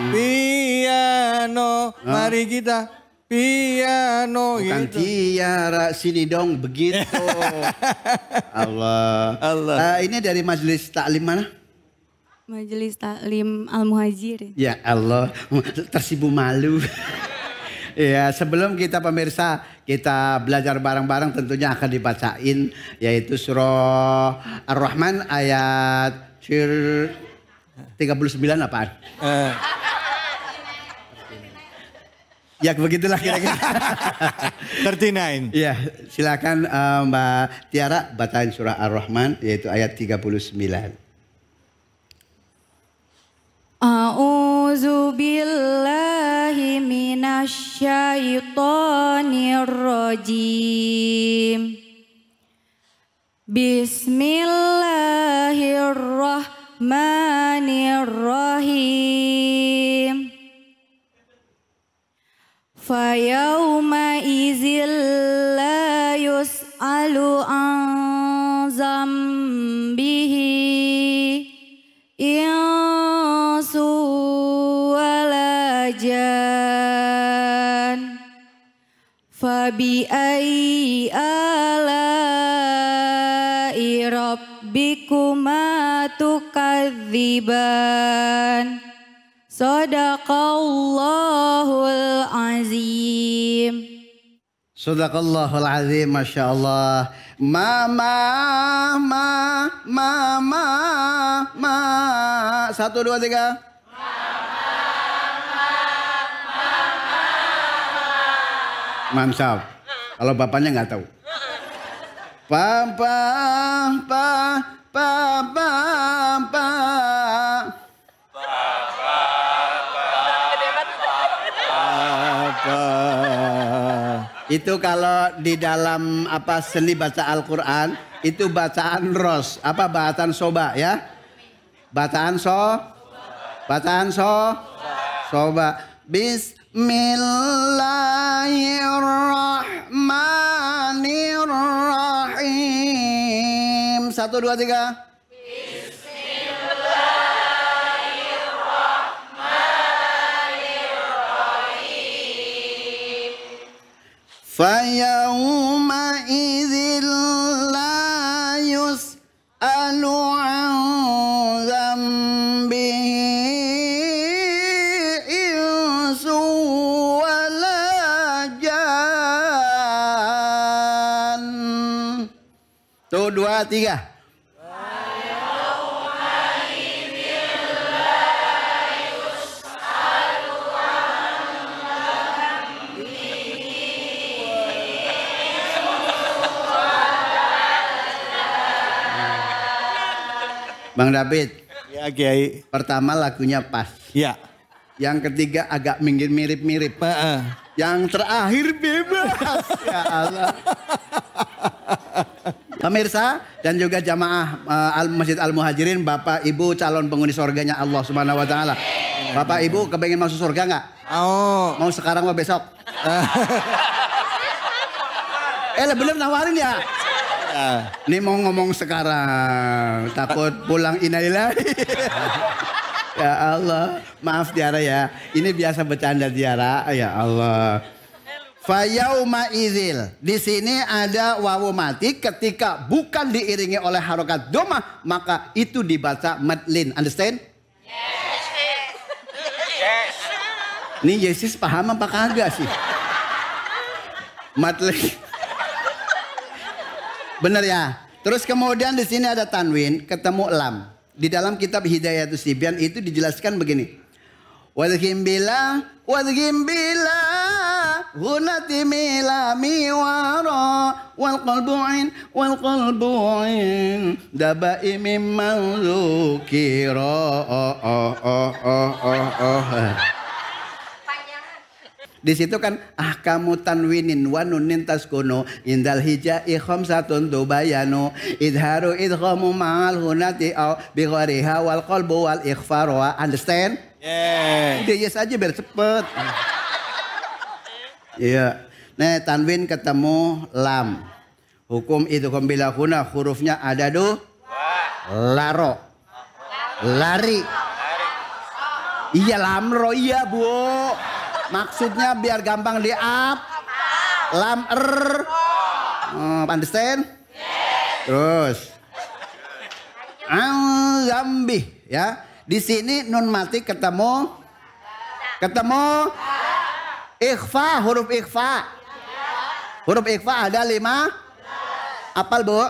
Piano, oh. mari kita piano Bukan gitu. tiara, sini dong, begitu. [laughs] Allah. Allah. Uh, ini dari majelis taklim mana? Majelis taklim al muhajir Ya Allah, tersibu malu. [laughs] ya, sebelum kita pemirsa kita belajar bareng-bareng tentunya akan dibacain yaitu surah Ar-Rahman ayat 39 apa? Uh. Ya begitulah kira-kira. 39. [laughs] Ya, silakan uh, Mbak Tiara bacain surah Ar-Rahman yaitu ayat 39. A'udzu billahi minasyaitonir rajim Bismillahirrahmanirrahim Fa yauma izil la فبأي آلاء ربكما تكذبان صدق الله Sadaqallahul azim, Masya Allah. Mama, mama, mama, mama. Satu, dua, tiga. Mantap. Kalau bapaknya nggak tahu. pa pa, pa, pa, pa. Itu kalau di dalam apa seni baca Al-Qur'an itu bacaan ros, apa bacaan soba ya? Bacaan so, bacaan so, soba. Bis Bismillahirrahmanirrahim. Satu, dua, tiga. Bismillahirrahmanirrahim. Fayaum tiga. Bang David. Ya Kiai. Pertama lagunya pas. Ya. Yang ketiga agak minggir mirip-mirip. Uh -uh. Yang terakhir bebas. ya Allah. Pemirsa dan juga jamaah uh, Al Masjid Al Muhajirin, Bapak Ibu calon penghuni surganya Allah Subhanahu wa taala. Bapak Ibu kepengen masuk surga enggak? Oh. Mau sekarang mau besok? [laughs] eh, belum nawarin ya? ya? Ini mau ngomong sekarang, takut pulang inilah. [laughs] ya Allah, maaf Tiara ya. Ini biasa bercanda Tiara. Ya Allah. Fayauma idil. Di sini ada wawu mati ketika bukan diiringi oleh harokat domah. Maka itu dibaca madlin. Understand? Yes. Yes. Nih Yesus paham apa kagak sih? Madlin. Bener ya? Terus kemudian di sini ada tanwin ketemu lam. Di dalam kitab Hidayatus Sibian itu dijelaskan begini. Wadhim bila, wadhim bila, Hunati wal qalbuin, هنت ميلامي وراء والقلب oh Oh, oh, oh, oh, oh, Di situ kan ah kamu tanwinin wa nunin taskuno indal hija ikhom satun tubayanu idharu idhomu ma'al hunati au bighariha wal qalbu wal ikhfaru understand? Yeah. Dia yes aja biar cepet. Iya. Nah, tanwin ketemu lam. Hukum itu bila huna hurufnya ada do. Laro. Lari. Iya ro iya bu. Maksudnya biar gampang di up. Lam er. Hmm, oh, understand? Terus. Al-zambi ya. Di sini nun mati ketemu ketemu Ikhfa, huruf ikhfa. Huruf ikhfa ada lima. Apal bu?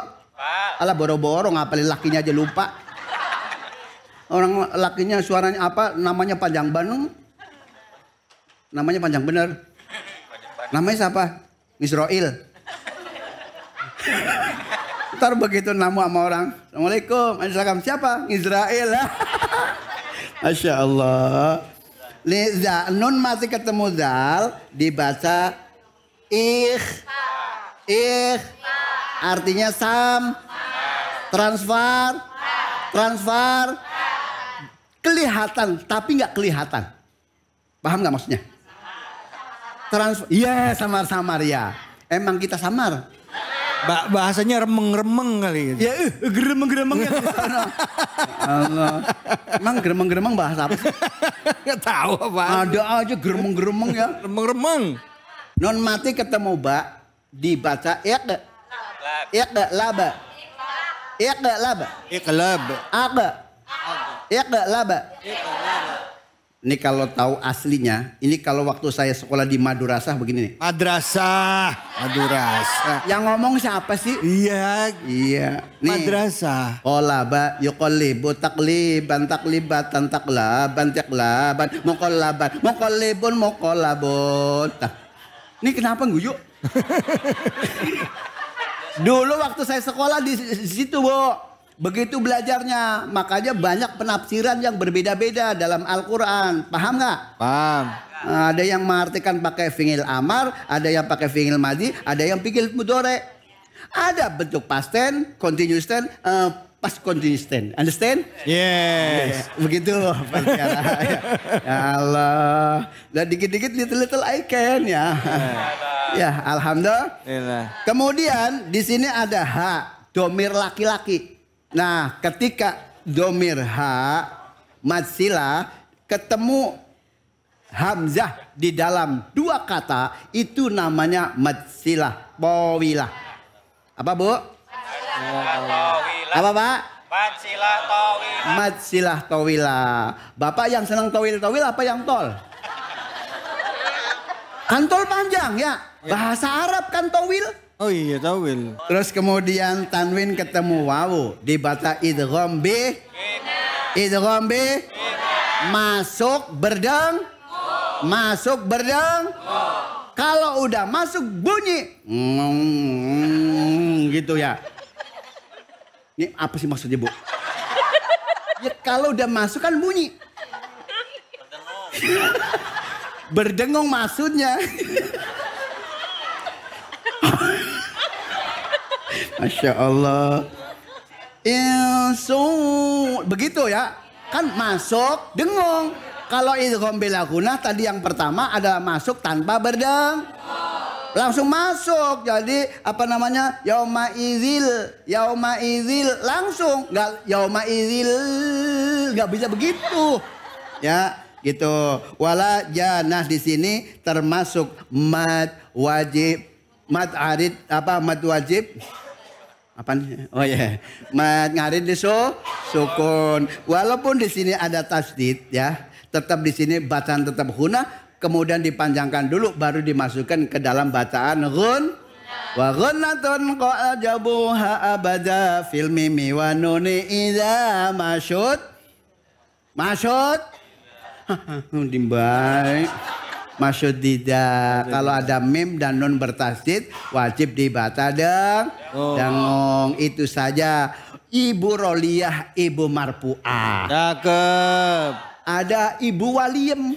Alah boro-boro ngapalin lakinya aja lupa. Orang lakinya suaranya apa? Namanya panjang banu. Namanya panjang bener. Namanya siapa? Israel. [laughs] Ntar begitu namu sama orang. Assalamualaikum. Assalamualaikum. Siapa? Israel. [laughs] Masya Allah. Liza, nun masih ketemu zal dibaca ikh. Ikh. Artinya sam. Transfer. Transfer. Kelihatan tapi nggak kelihatan. Paham nggak maksudnya? Transfer. Iya yeah, samar-samar ya. Emang kita samar. Ba bahasanya remeng-remeng kali gitu. Ya, uh, geremeng-geremeng ya. Allah. Emang geremeng-geremeng bahasa apa sih? Gak tahu apa. Ada aja geremeng-geremeng ya. Remeng-remeng. Non mati ketemu bak dibaca iqda. Iqda laba. Iqda laba. Iqlab. Aga. Iqda laba. laba. Ini kalau tahu aslinya, ini kalau waktu saya sekolah di Madrasah begini nih. Madrasah, Madrasah. Nah, yang ngomong siapa sih? Iya, iya. Madrasah. Nih, madrasah. Kolaba, yukollibu, takliban, taklibatan, taklaban, taklaban, mokol mukolibun, mukolabun. Nah, ini kenapa guyu? [laughs] Dulu waktu saya sekolah di situ, Bu. Begitu belajarnya, makanya banyak penafsiran yang berbeda-beda dalam Al-Quran. Paham nggak? Paham. Ada yang mengartikan pakai fingil amar, ada yang pakai fingil madi, ada yang pikir mudore. Ada bentuk past tense, continuous tense, uh, past continuous tense. Understand? Yes. Okay. Begitu. ya. Allah. Dan dikit-dikit little-little I can ya. Iya. ya, alhamdulillah. Iya. Kemudian di sini ada hak domir laki-laki. Nah, ketika domir ha matsila ketemu hamzah di dalam dua kata itu namanya matsila towila. Apa, Bu? Apa, Pak? Matsila towila. Bapak yang senang towil towil apa yang tol? Kantol panjang ya. ya. Bahasa Arab kan towil? Oh iya tawil. Terus kemudian tanwin ketemu wawu dibaca idrom b. Idrom b. masuk berdeng masuk berdeng kalau udah masuk bunyi gitu ya. Ini apa sih maksudnya, Bu? Ya kalau udah masuk kan bunyi. Berdengung maksudnya. Masya Allah. Begitu ya. Kan masuk dengung. Kalau itu idgham bilagunah tadi yang pertama ada masuk tanpa berdeng. Langsung masuk. Jadi apa namanya? Yauma izil, yauma izil langsung gak yauma izil gak bisa begitu. Ya, gitu. Wala janah di sini termasuk mat wajib, mat arid apa mat wajib apa nih? Oh ya, yeah. ngarit di sukun. Walaupun di sini ada tasdid ya, tetap di sini bacaan tetap huna, kemudian dipanjangkan dulu baru dimasukkan ke dalam bacaan hun. Wa gunnatun qa'ajabuha abada fil mimi wa nuni iza masyud. Masyud. [laughs] Dimbaik maksud tidak. Kalau ada mim dan nun bertasdid wajib dibaca deng. Oh. Dengong itu saja. Ibu roliyah Ibu Marpuah. Cakep. Ada Ibu Waliem.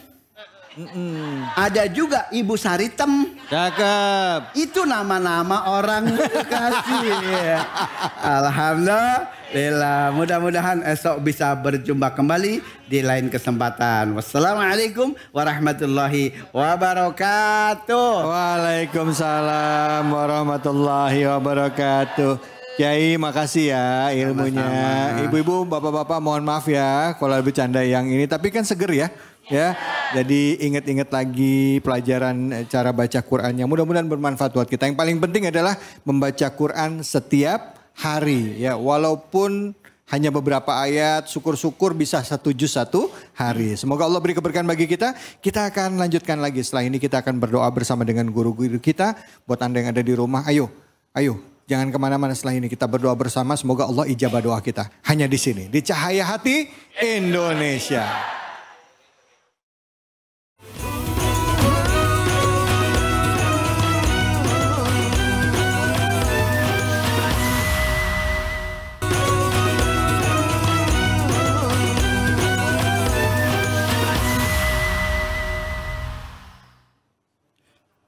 Mm-mm. Ada juga Ibu Saritem. Cakep. Itu nama-nama orang Bekasi. ya. Alhamdulillah. Mudah-mudahan esok bisa berjumpa kembali di lain kesempatan. Wassalamualaikum warahmatullahi wabarakatuh. Waalaikumsalam warahmatullahi wabarakatuh. Kiai makasih ya ilmunya. Ibu-ibu, bapak-bapak mohon maaf ya kalau lebih canda yang ini. Tapi kan seger ya ya. Jadi ingat-ingat lagi pelajaran eh, cara baca Quran yang Mudah-mudahan bermanfaat buat kita. Yang paling penting adalah membaca Quran setiap hari ya. Walaupun hanya beberapa ayat, syukur-syukur bisa satu juz satu hari. Semoga Allah beri keberkahan bagi kita. Kita akan lanjutkan lagi. Setelah ini kita akan berdoa bersama dengan guru-guru kita. Buat Anda yang ada di rumah, ayo, ayo. Jangan kemana-mana setelah ini kita berdoa bersama. Semoga Allah ijabah doa kita. Hanya di sini, di Cahaya Hati Indonesia.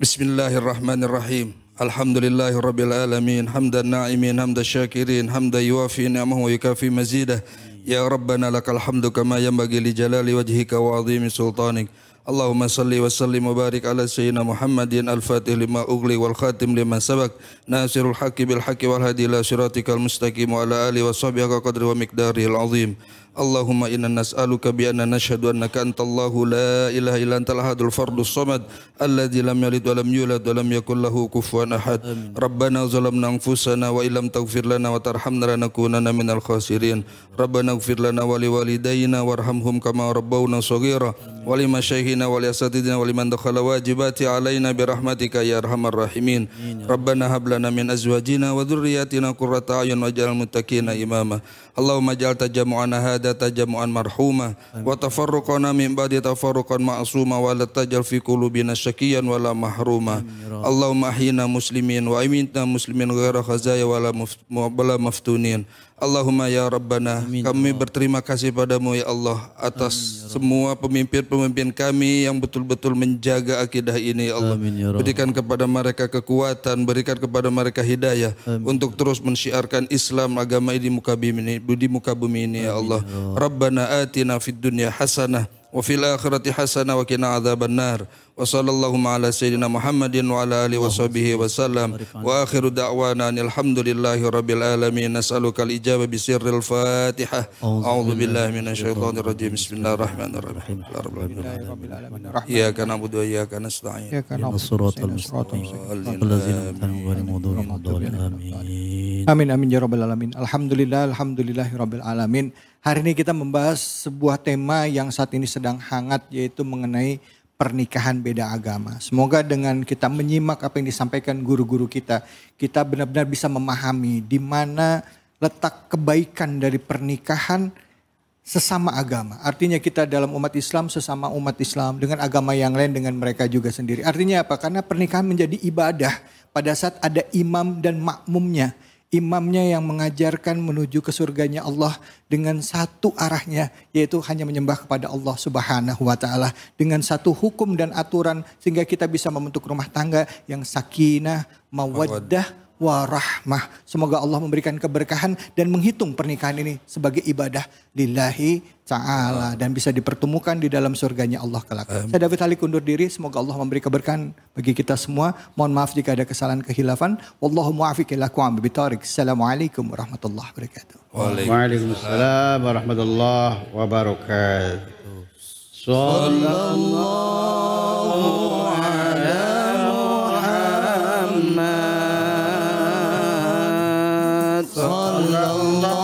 بسم الله الرحمن الرحيم الحمد لله رب العالمين حمد الناعمين حمد الشاكرين حمد يوافي نعمه ويكافي مزيده يا ربنا لك الحمد كما ينبغي لجلال وجهك وعظيم سلطانك اللهم صل وسلم وبارك على سيدنا محمد الفاتح لما أغلي والخاتم لما سبق ناصر الحق بالحق والهادي إلى صراطك المستقيم وعلى آله وصحبه قدر ومقداره العظيم Allahumma inna nas'aluka bi anna nashhadu annaka antallahu la ilaha illa antal hadul fardu samad alladhi lam yalid walam lam yulad wa lam yakul lahu kufuwan ahad Amin. rabbana zalamna anfusana wa illam taghfir lana wa tarhamna lanakunanna minal khasirin rabbana ighfir lana wa liwalidayna warhamhum kama rabbawna saghira wa limashayikhina wa liasatidina wa liman dakhala wajibati alaina bi ya arhamar rahimin ya rabbana hab lana min azwajina wa dhurriyyatina qurrata a'yun waj'al muttaqina imama allahumma ij'al tajammu'ana ba'da tajamu'an marhuma wa tafarruqana min ba'di tafarruqan ma'suma wa la tajal fi qulubina syakiyan wa la mahruma ya Allahumma ahina muslimin wa amitna muslimin ghaira khazaya wa la maftunin Allahumma ya Rabbana Amin. kami ya berterima kasih padamu ya Allah atas Amin, ya semua pemimpin-pemimpin kami yang betul-betul menjaga akidah ini ya Allah Amin, ya berikan kepada mereka kekuatan berikan kepada mereka hidayah Amin. untuk terus mensyiarkan Islam agama ini di ini di muka bumi ini ya Allah Amin, ya Rabbana atina fid dunya hasanah wa fil akhirati hasanah wa qina adzabannar wa sallallahu ala sayyidina Muhammadin wa ala alihi washabihi wasallam wa akhiru da'wana alhamdulillahi rabbil alamin nas'aluka al-ijaba bi sirril fatihah a'udzu billahi minasyaitonir rajim bismillahirrahmanirrahim rabbil alamin iyyaka na'budu wa iyyaka nasta'in ihdinas siratal mustaqim allazina an'amta 'alaihim amin amin ya rabbal alamin alhamdulillah alhamdulillahi rabbil alamin hari ini kita membahas sebuah tema yang saat ini sedang hangat yaitu mengenai pernikahan beda agama. Semoga dengan kita menyimak apa yang disampaikan guru-guru kita, kita benar-benar bisa memahami di mana letak kebaikan dari pernikahan sesama agama. Artinya kita dalam umat Islam sesama umat Islam dengan agama yang lain dengan mereka juga sendiri. Artinya apa? Karena pernikahan menjadi ibadah pada saat ada imam dan makmumnya imamnya yang mengajarkan menuju ke surganya Allah dengan satu arahnya yaitu hanya menyembah kepada Allah Subhanahu wa taala dengan satu hukum dan aturan sehingga kita bisa membentuk rumah tangga yang sakinah, mawaddah, warahmah. Semoga Allah memberikan keberkahan dan menghitung pernikahan ini sebagai ibadah lillahi ta'ala. Dan bisa dipertemukan di dalam surganya Allah kelak. Amin. Saya David Halik undur diri. Semoga Allah memberi keberkahan bagi kita semua. Mohon maaf jika ada kesalahan kehilafan. Wallahu mu'afiq ilakum bitarik. Assalamualaikum warahmatullahi wabarakatuh. Waalaikumsalam warahmatullahi wabarakatuh. Sallallahu alaihi sallallahu